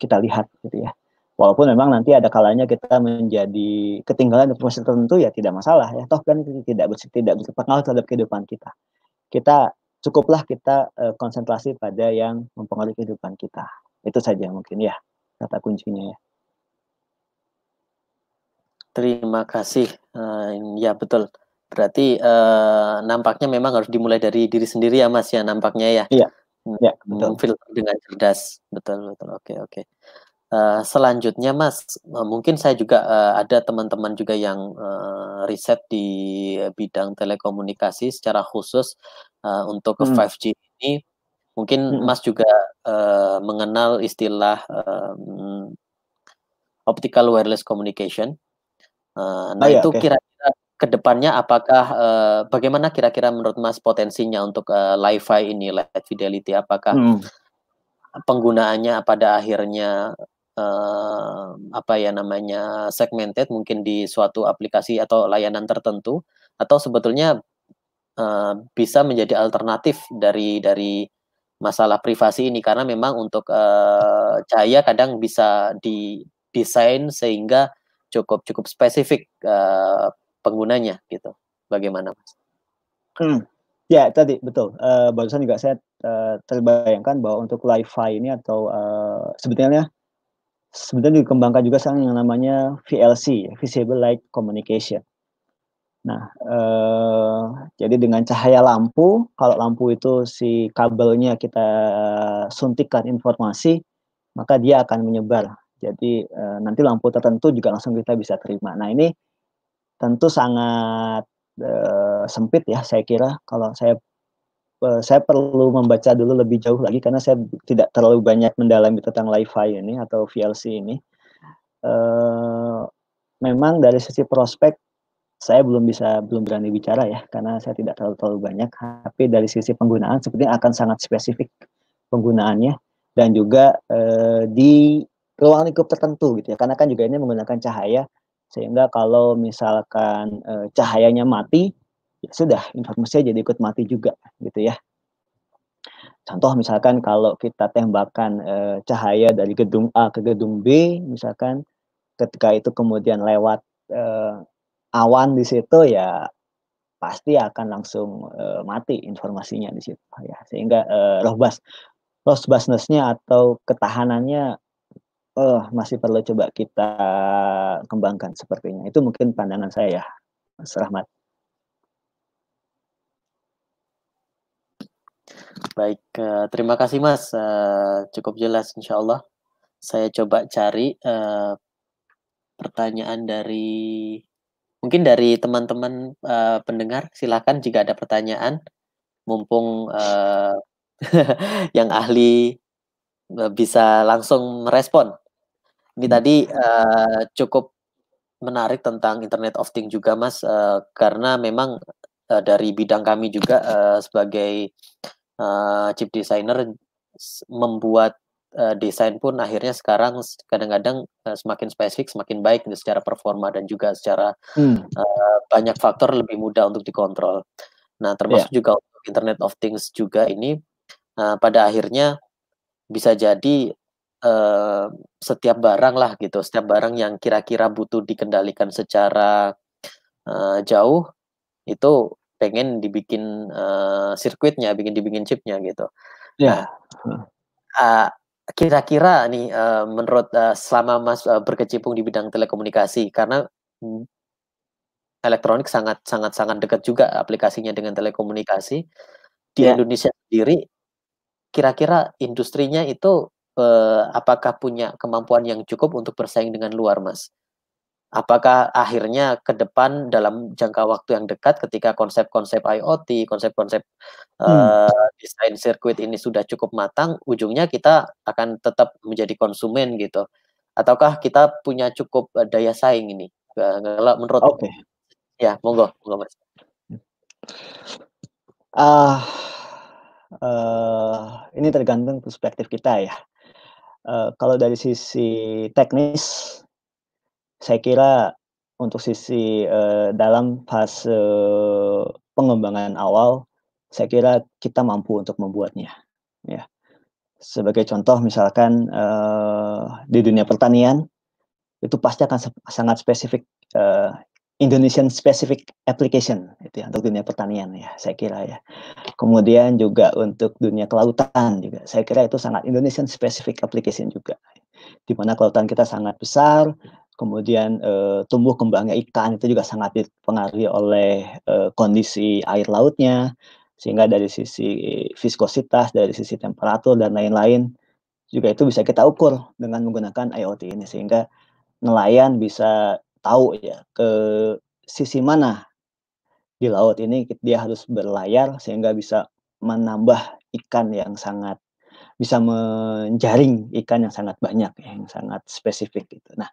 kita lihat gitu ya. Walaupun memang nanti ada kalanya kita menjadi ketinggalan informasi tertentu ya tidak masalah ya, toh kan tidak ber, tidak berpengaruh terhadap kehidupan kita. Kita cukuplah kita eh, konsentrasi pada yang mempengaruhi kehidupan kita. Itu saja mungkin ya kata kuncinya
ya. Terima kasih. Uh, ya betul. Berarti uh, nampaknya memang harus dimulai dari diri sendiri ya Mas ya nampaknya ya. Iya. Ya, betul. dengan cerdas. Betul betul. Oke oke. Uh, selanjutnya Mas, uh, mungkin saya juga uh, ada teman-teman juga yang uh, riset di bidang telekomunikasi secara khusus uh, untuk hmm. 5G ini. Mungkin hmm. Mas juga uh, mengenal istilah um, optical wireless communication Eh, nah oh, itu kira-kira Kira -kira kedepannya apakah uh, bagaimana kira-kira menurut Mas potensinya untuk uh, Li-Fi ini Light Fidelity apakah hmm. penggunaannya pada akhirnya uh, apa ya namanya segmented mungkin di suatu aplikasi atau layanan tertentu atau sebetulnya uh, bisa menjadi alternatif dari dari masalah privasi ini karena memang untuk uh, cahaya kadang bisa didesain sehingga cukup cukup spesifik uh, penggunanya gitu. Bagaimana, Mas?
Hmm. Ya tadi betul. Uh, barusan juga saya uh, terbayangkan bahwa untuk WiFi ini atau uh, sebetulnya sebetulnya dikembangkan juga sekarang yang namanya VLC, Visible Light Communication. Nah, eh, jadi dengan cahaya lampu, kalau lampu itu si kabelnya kita suntikan informasi, maka dia akan menyebar jadi e, nanti lampu tertentu juga langsung kita bisa terima. Nah ini tentu sangat e, sempit ya saya kira kalau saya e, saya perlu membaca dulu lebih jauh lagi karena saya tidak terlalu banyak mendalami tentang Li-Fi ini atau VLC ini. E, memang dari sisi prospek saya belum bisa belum berani bicara ya karena saya tidak terlalu terlalu banyak tapi dari sisi penggunaan sepertinya akan sangat spesifik penggunaannya dan juga e, di ruang lingkup tertentu gitu ya karena kan juga ini menggunakan cahaya sehingga kalau misalkan e, cahayanya mati ya sudah informasinya jadi ikut mati juga gitu ya contoh misalkan kalau kita tembakan e, eh, cahaya dari gedung A ke gedung B misalkan ketika itu kemudian lewat e, awan di situ ya pasti akan langsung e, mati informasinya di situ ya sehingga e, robust robustnessnya atau ketahanannya uh, masih perlu coba kita kembangkan sepertinya. Itu mungkin pandangan saya ya, Mas Rahmat.
Baik, uh, terima kasih Mas. Uh, cukup jelas insya Allah. Saya coba cari uh, pertanyaan dari, mungkin dari teman-teman uh, pendengar. Silakan jika ada pertanyaan, mumpung uh, yang ahli bisa langsung merespon ini hmm. tadi uh, cukup menarik tentang Internet of Things juga, Mas, uh, karena memang uh, dari bidang kami juga uh, sebagai uh, chip designer membuat uh, desain pun akhirnya sekarang kadang-kadang uh, semakin spesifik semakin baik gitu, secara performa dan juga secara hmm. uh, banyak faktor lebih mudah untuk dikontrol. Nah termasuk yeah. juga Internet of Things juga ini uh, pada akhirnya bisa jadi uh, setiap barang lah gitu, setiap barang yang kira-kira butuh dikendalikan secara uh, jauh itu pengen dibikin uh, sirkuitnya, bikin dibikin chipnya gitu. Ya. Yeah. uh, kira-kira nih uh, menurut uh, selama Mas uh, berkecimpung di bidang telekomunikasi karena elektronik sangat sangat sangat dekat juga aplikasinya dengan telekomunikasi di yeah. Indonesia sendiri kira-kira industrinya itu eh, apakah punya kemampuan yang cukup untuk bersaing dengan luar, Mas? Apakah akhirnya ke depan dalam jangka waktu yang dekat ketika konsep-konsep IoT, konsep-konsep hmm. eh, desain sirkuit ini sudah cukup matang, ujungnya kita akan tetap menjadi konsumen gitu. Ataukah kita punya cukup eh, daya saing ini? Eh, kalau menurut okay. ya, monggo, monggo Mas.
uh, uh, ini tergantung perspektif kita ya. Eh, kalau dari sisi teknis, saya kira untuk sisi uh, dalam fase pengembangan awal, saya kira kita mampu untuk membuatnya. Ya, sebagai contoh misalkan uh, di dunia pertanian itu pasti akan sangat spesifik uh, Indonesian specific application itu ya, untuk dunia pertanian ya saya kira ya. Kemudian juga untuk dunia kelautan juga saya kira itu sangat Indonesian specific application juga. Di mana kelautan kita sangat besar, kemudian e, tumbuh kembangnya ikan itu juga sangat dipengaruhi oleh e, kondisi air lautnya sehingga dari sisi viskositas, dari sisi temperatur dan lain-lain juga itu bisa kita ukur dengan menggunakan IoT ini sehingga nelayan bisa tahu ya ke sisi mana di laut ini dia harus berlayar sehingga bisa menambah ikan yang sangat bisa menjaring ikan yang sangat banyak yang sangat spesifik gitu. Nah,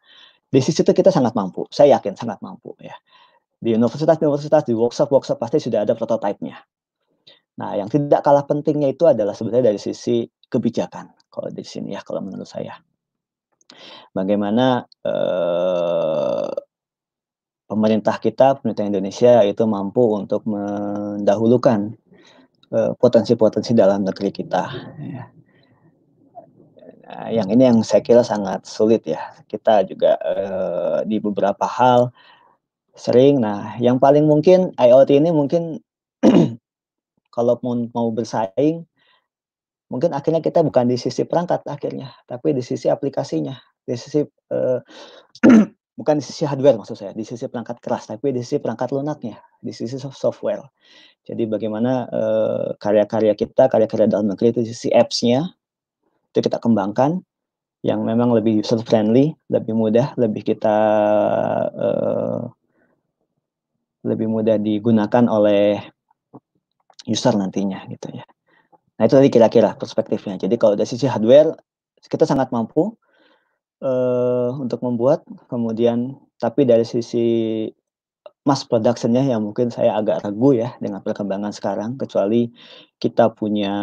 di sisi itu kita sangat mampu. Saya yakin sangat mampu ya. Di universitas-universitas di workshop-workshop pasti sudah ada prototipenya. Nah, yang tidak kalah pentingnya itu adalah sebenarnya dari sisi kebijakan kalau di sini ya kalau menurut saya bagaimana eh, pemerintah kita, pemerintah Indonesia itu mampu untuk mendahulukan eh, potensi-potensi eh, dalam negeri kita. Ya. Nah, yang ini yang saya kira sangat sulit ya. Kita juga eh, di beberapa hal sering. Nah, yang paling mungkin IoT ini mungkin kalau mau bersaing mungkin akhirnya kita bukan di sisi perangkat akhirnya, tapi di sisi aplikasinya, di sisi uh, bukan di sisi hardware maksud saya, di sisi perangkat keras, tapi di sisi perangkat lunaknya, di sisi software. Jadi bagaimana karya eh, karya-karya kita, karya-karya dalam negeri itu di sisi apps-nya itu kita kembangkan yang memang lebih user friendly, lebih mudah, lebih kita uh, lebih mudah digunakan oleh user nantinya gitu ya. Nah itu tadi kira-kira perspektifnya. Jadi kalau dari sisi hardware kita sangat mampu uh, untuk membuat, kemudian tapi dari sisi mass productionnya yang mungkin saya agak ragu ya dengan perkembangan sekarang, kecuali kita punya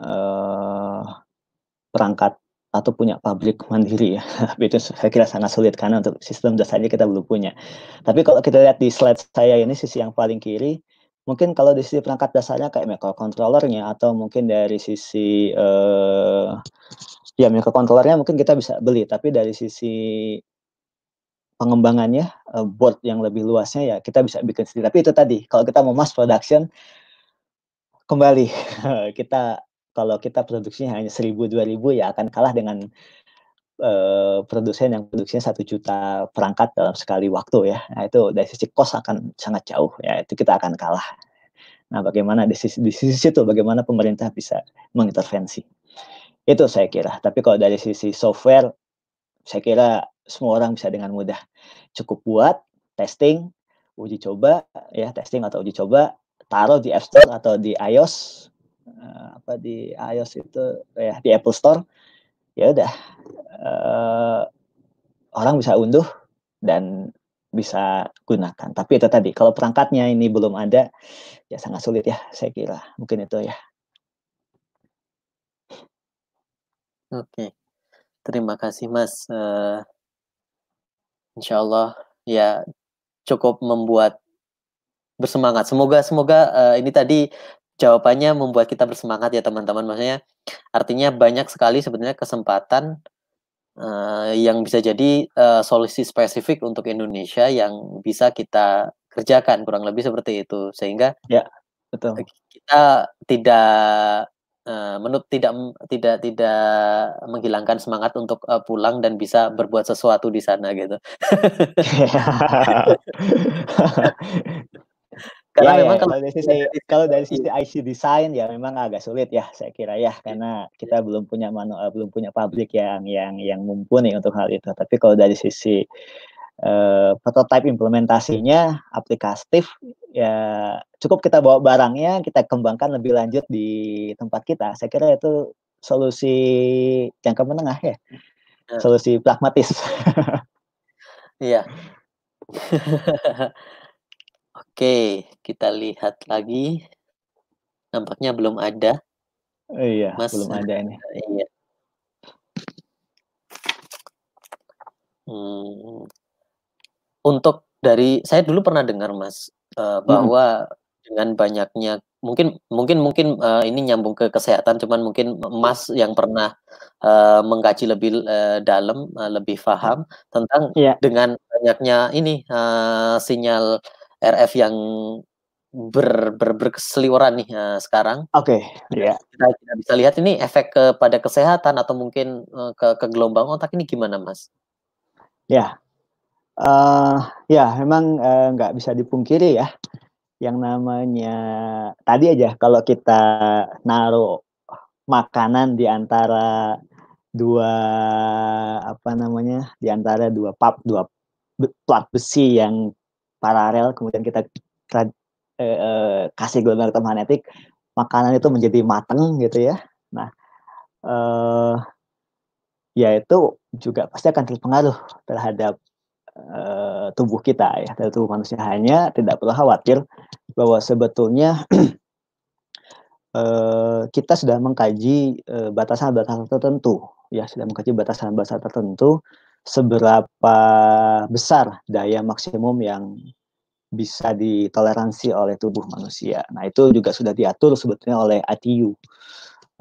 uh, perangkat atau punya pabrik mandiri ya. Tapi itu saya kira sangat sulit karena untuk sistem dasarnya kita belum punya. Tapi kalau kita lihat di slide saya ini sisi yang paling kiri mungkin kalau di sisi perangkat dasarnya kayak microcontrollernya atau mungkin dari sisi uh, ya microcontrollernya mungkin kita bisa beli tapi dari sisi pengembangannya uh, eh, board yang lebih luasnya ya kita bisa bikin sendiri tapi itu tadi kalau kita mau mass production kembali kita kalau kita produksinya hanya 1000 2000 ya akan kalah dengan uh, produsen yang produksinya satu juta perangkat dalam sekali waktu ya. Nah itu dari sisi kos akan sangat jauh ya itu kita akan kalah. Nah bagaimana di sisi, di sisi itu bagaimana pemerintah bisa mengintervensi itu saya kira. Tapi kalau dari sisi software saya kira semua orang bisa dengan mudah cukup buat testing uji coba ya testing atau uji coba taruh di App Store atau di iOS eh, apa di iOS itu ya di Apple Store ya udah uh, orang bisa unduh dan bisa gunakan. Tapi itu tadi kalau perangkatnya ini belum ada ya sangat sulit ya saya kira. Mungkin itu ya.
Oke. Terima kasih Mas. Uh, insya Allah ya cukup membuat bersemangat. Semoga semoga uh, ini tadi jawabannya membuat kita bersemangat ya teman-teman. Maksudnya artinya banyak sekali sebenarnya kesempatan uh, yang bisa jadi uh, solusi spesifik untuk Indonesia yang bisa kita kerjakan kurang lebih seperti itu sehingga ya betul eh, kita tidak uh, tidak tidak tidak menghilangkan semangat untuk uh, pulang dan bisa berbuat sesuatu di sana gitu Karena ya, ya memang ya, kalau dari sisi
kalau dari sisi IC design ya memang agak sulit ya saya kira ya karena kita belum punya manual eh, belum punya pabrik yang yang yang mumpuni untuk hal itu. Tapi kalau dari sisi uh, eh, prototype implementasinya aplikatif ya cukup kita bawa barangnya kita kembangkan lebih lanjut di tempat kita. Saya kira itu solusi jangka menengah ya. ya. Solusi pragmatis.
Iya. Oke, kita lihat lagi. Nampaknya belum ada. Oh, iya, Mas, belum ada ini. Iya. Hmm. Untuk dari saya dulu pernah dengar Mas eh, hmm. bahwa hmm. dengan banyaknya mungkin mungkin mungkin uh, ini nyambung ke kesehatan cuman mungkin Mas yang pernah uh, mengkaji lebih uh, dalam uh, lebih paham iya. tentang yeah. dengan banyaknya ini uh, sinyal RF yang ber, ber berkeseliweran nih uh, sekarang. Oke. Okay, iya. yeah. Kita, kita bisa lihat ini efek kepada kesehatan atau mungkin uh, ke, ke gelombang otak ini gimana, Mas?
Ya, yeah. uh, ya yeah, memang eh, nggak uh, bisa dipungkiri ya, yang namanya tadi aja kalau kita naruh makanan di antara dua apa namanya di antara dua pap dua plat besi yang paralel kemudian kita eh, eh, kasih gelombang elektromagnetik makanan itu menjadi mateng gitu ya nah eh, ya itu juga pasti akan terpengaruh terhadap eh, tubuh kita ya terhadap tubuh manusia hanya tidak perlu khawatir bahwa sebetulnya eh, kita sudah mengkaji eh, batasan-batasan tertentu ya sudah mengkaji batasan-batasan tertentu seberapa besar daya maksimum yang bisa ditoleransi oleh tubuh manusia. Nah itu juga sudah diatur sebetulnya oleh ITU, uh,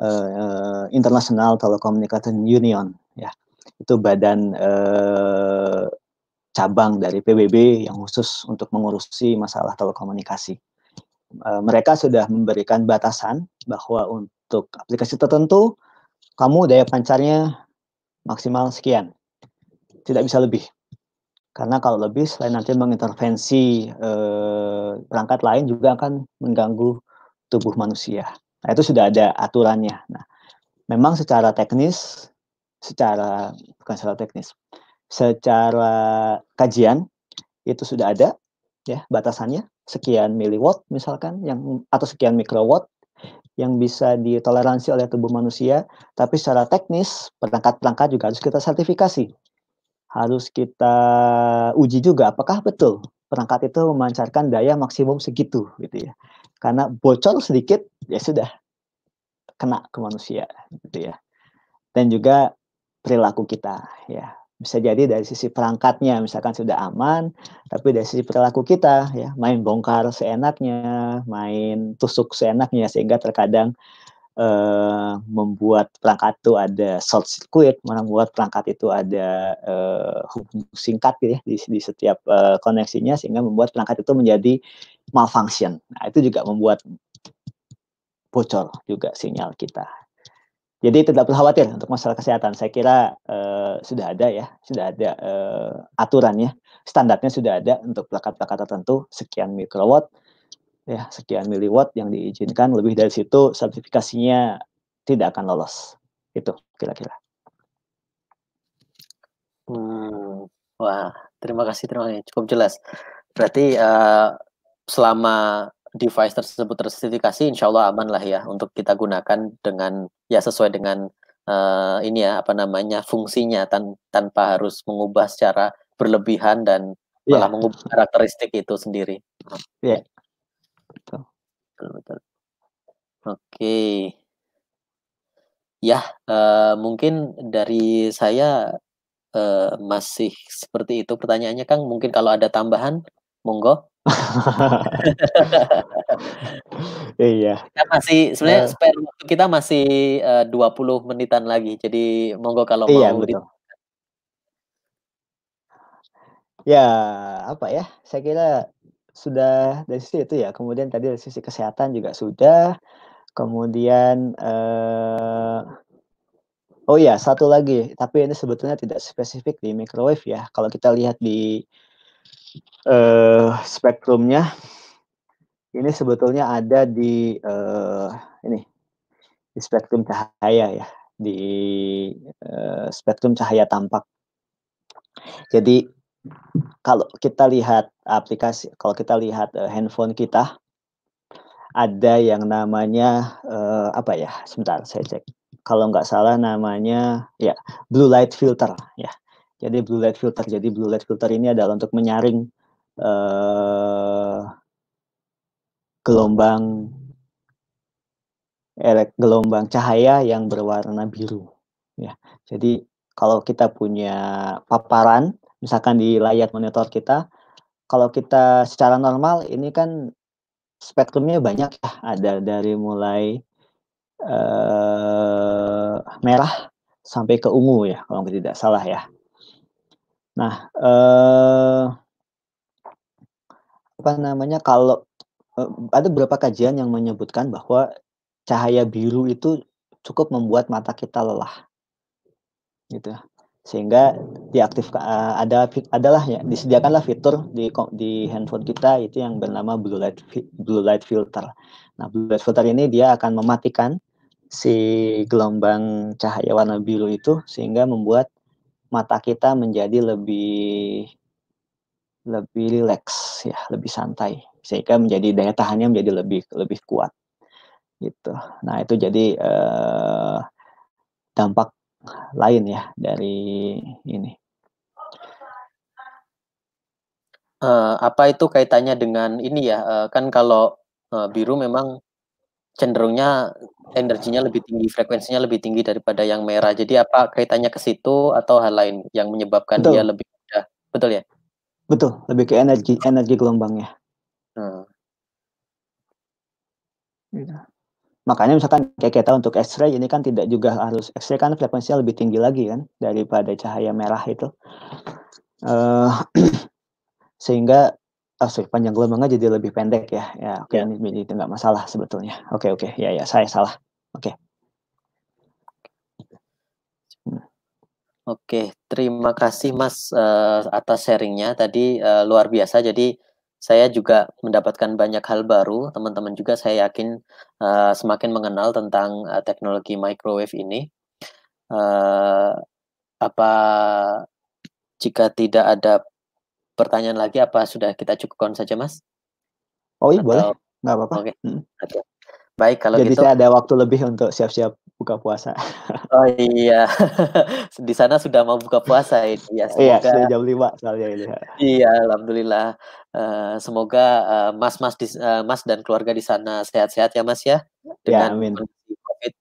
eh, International Telecommunication Union, ya itu badan uh, cabang dari PBB yang khusus untuk mengurusi masalah telekomunikasi. Uh, mereka sudah memberikan batasan bahwa untuk aplikasi tertentu, kamu daya pancarnya maksimal sekian, tidak bisa lebih. Karena kalau lebih selain nanti mengintervensi eh, perangkat lain juga akan mengganggu tubuh manusia. Nah, itu sudah ada aturannya. Nah, memang secara teknis secara bukan secara teknis, secara kajian itu sudah ada ya batasannya sekian miliwatt misalkan yang atau sekian mikrowatt yang bisa ditoleransi oleh tubuh manusia, tapi secara teknis perangkat-perangkat juga harus kita sertifikasi harus kita uji juga apakah betul perangkat itu memancarkan daya maksimum segitu gitu ya. Karena bocor sedikit ya sudah kena ke manusia gitu ya. Dan juga perilaku kita ya. Bisa jadi dari sisi perangkatnya misalkan sudah aman, tapi dari sisi perilaku kita ya main bongkar seenaknya, main tusuk seenaknya sehingga terkadang uh, membuat perangkat itu ada short circuit, membuat perangkat itu ada uh, eh, hubung singkat gitu ya di, di setiap uh, koneksinya sehingga membuat perangkat itu menjadi malfunction. Nah, itu juga membuat bocor juga sinyal kita. Jadi tidak perlu khawatir untuk masalah kesehatan. Saya kira uh, sudah ada ya, sudah ada uh, aturannya, standarnya sudah ada untuk perangkat-perangkat tertentu sekian mikrowatt ya sekian miliwatt yang diizinkan lebih dari situ sertifikasinya tidak akan lolos itu kira-kira.
Hmm, wah terima kasih terima kasih cukup jelas. Berarti uh, selama device tersebut tersertifikasi, insya Allah aman lah ya untuk kita gunakan dengan ya sesuai dengan uh, ini ya apa namanya fungsinya tan tanpa harus mengubah secara berlebihan dan yeah. malah mengubah karakteristik itu sendiri. yeah gitu. Betul betul. Oke. Ya, uh, mungkin dari saya uh, masih seperti itu pertanyaannya Kang. Mungkin kalau ada tambahan, monggo.
iya. Kita masih sebenarnya uh, spare
waktu kita masih uh, 20 menitan lagi. Jadi monggo kalau iya, mau. Betul.
Ya, apa ya? Saya kira sudah dari sisi itu ya. Kemudian tadi dari sisi kesehatan juga sudah. Kemudian uh, oh ya satu lagi, tapi ini sebetulnya tidak spesifik di microwave ya. Kalau kita lihat di uh, spektrumnya, ini sebetulnya ada di uh, ini di spektrum cahaya ya, di uh, spektrum cahaya tampak. Jadi kalau kita lihat aplikasi, kalau kita lihat uh, handphone kita, ada yang namanya uh, apa ya? Sebentar, saya cek. Kalau nggak salah namanya ya blue light filter ya. Jadi blue light filter. Jadi blue light filter ini adalah untuk menyaring uh, gelombang gelombang cahaya yang berwarna biru. Ya, jadi kalau kita punya paparan misalkan di layar monitor kita kalau kita secara normal ini kan spektrumnya banyak ya ada dari mulai uh, merah sampai ke ungu ya kalau tidak salah ya nah uh, apa namanya kalau uh, ada beberapa kajian yang menyebutkan bahwa cahaya biru itu cukup membuat mata kita lelah gitu sehingga diaktifkan eh, ada adalah ya disediakanlah fitur di di handphone kita itu yang bernama blue light blue light filter. Nah, blue light filter ini dia akan mematikan si gelombang cahaya warna biru itu sehingga membuat mata kita menjadi lebih lebih rileks ya, lebih santai sehingga menjadi daya tahannya menjadi lebih lebih kuat. Gitu. Nah, itu jadi eh, dampak lain ya dari ini.
Uh, apa itu kaitannya dengan ini ya? Uh, kan kalau uh, biru memang cenderungnya energinya lebih tinggi, frekuensinya lebih tinggi daripada yang merah. Jadi apa kaitannya ke situ atau hal lain yang menyebabkan betul. dia lebih mudah? Betul ya?
Betul, lebih ke energi energi gelombangnya.
Hmm. Gitu
makanya misalkan kayak kita untuk X-ray ini kan tidak juga harus X-ray kan frekuensinya lebih tinggi lagi kan daripada cahaya merah itu uh, sehingga oh, sorry, panjang gelombangnya jadi lebih pendek ya ya oke okay, ya. yeah. ini itu nggak masalah sebetulnya oke okay, oke okay, ya ya saya salah oke okay.
Oke, okay, terima kasih Mas uh, atas sharingnya tadi uh, luar biasa. Jadi saya juga mendapatkan banyak hal baru. Teman-teman juga saya yakin uh, semakin mengenal tentang uh, teknologi microwave ini. Uh, apa jika tidak ada pertanyaan lagi, apa sudah kita cukupkan saja, Mas? Oh iya Atau... boleh, nggak apa-apa. Oke. Okay. Hmm. Baik, kalau Jadi gitu. Jadi ada
waktu lebih untuk siap-siap buka
puasa. Oh iya. di sana sudah mau buka puasa ini ya. Iya, semoga... Iya, sudah
jam 5 soalnya ini.
Iya, alhamdulillah. Uh, semoga Mas Mas uh, uh, Mas dan keluarga di sana sehat-sehat ya Mas ya. ya dengan ya, amin. COVID.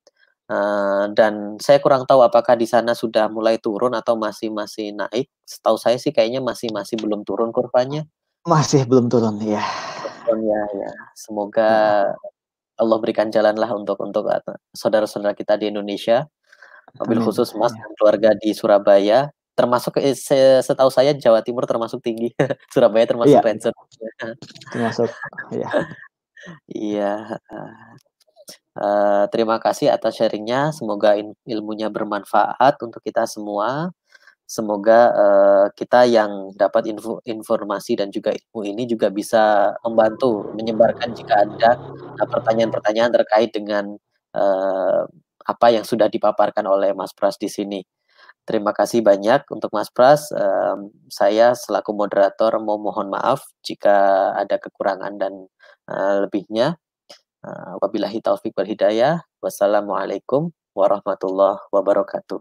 Uh, dan saya kurang tahu apakah di sana sudah mulai turun atau masih masih naik. Setahu saya sih kayaknya masih masih belum turun kurvanya.
Masih belum turun ya.
ya, ya. Semoga hmm Allah berikan jalanlah untuk untuk eh, saudara-saudara kita di Indonesia, mobil khusus Mas iya. dan keluarga di Surabaya, termasuk eh, setahu saya Jawa Timur termasuk tinggi, Surabaya termasuk yeah. Iya.
termasuk, ya.
Iya. Uh, terima kasih atas sharingnya. Semoga ilmunya bermanfaat untuk kita semua semoga uh, kita yang dapat info, informasi dan juga ilmu ini juga bisa membantu menyebarkan jika ada eh, pertanyaan-pertanyaan uh, terkait dengan uh, apa yang sudah dipaparkan oleh Mas Pras di sini. Terima kasih banyak untuk Mas Pras. Um, saya selaku moderator mau mohon maaf jika ada kekurangan dan uh, lebihnya. Uh, wabillahi taufik wal hidayah. Wassalamualaikum warahmatullahi wabarakatuh.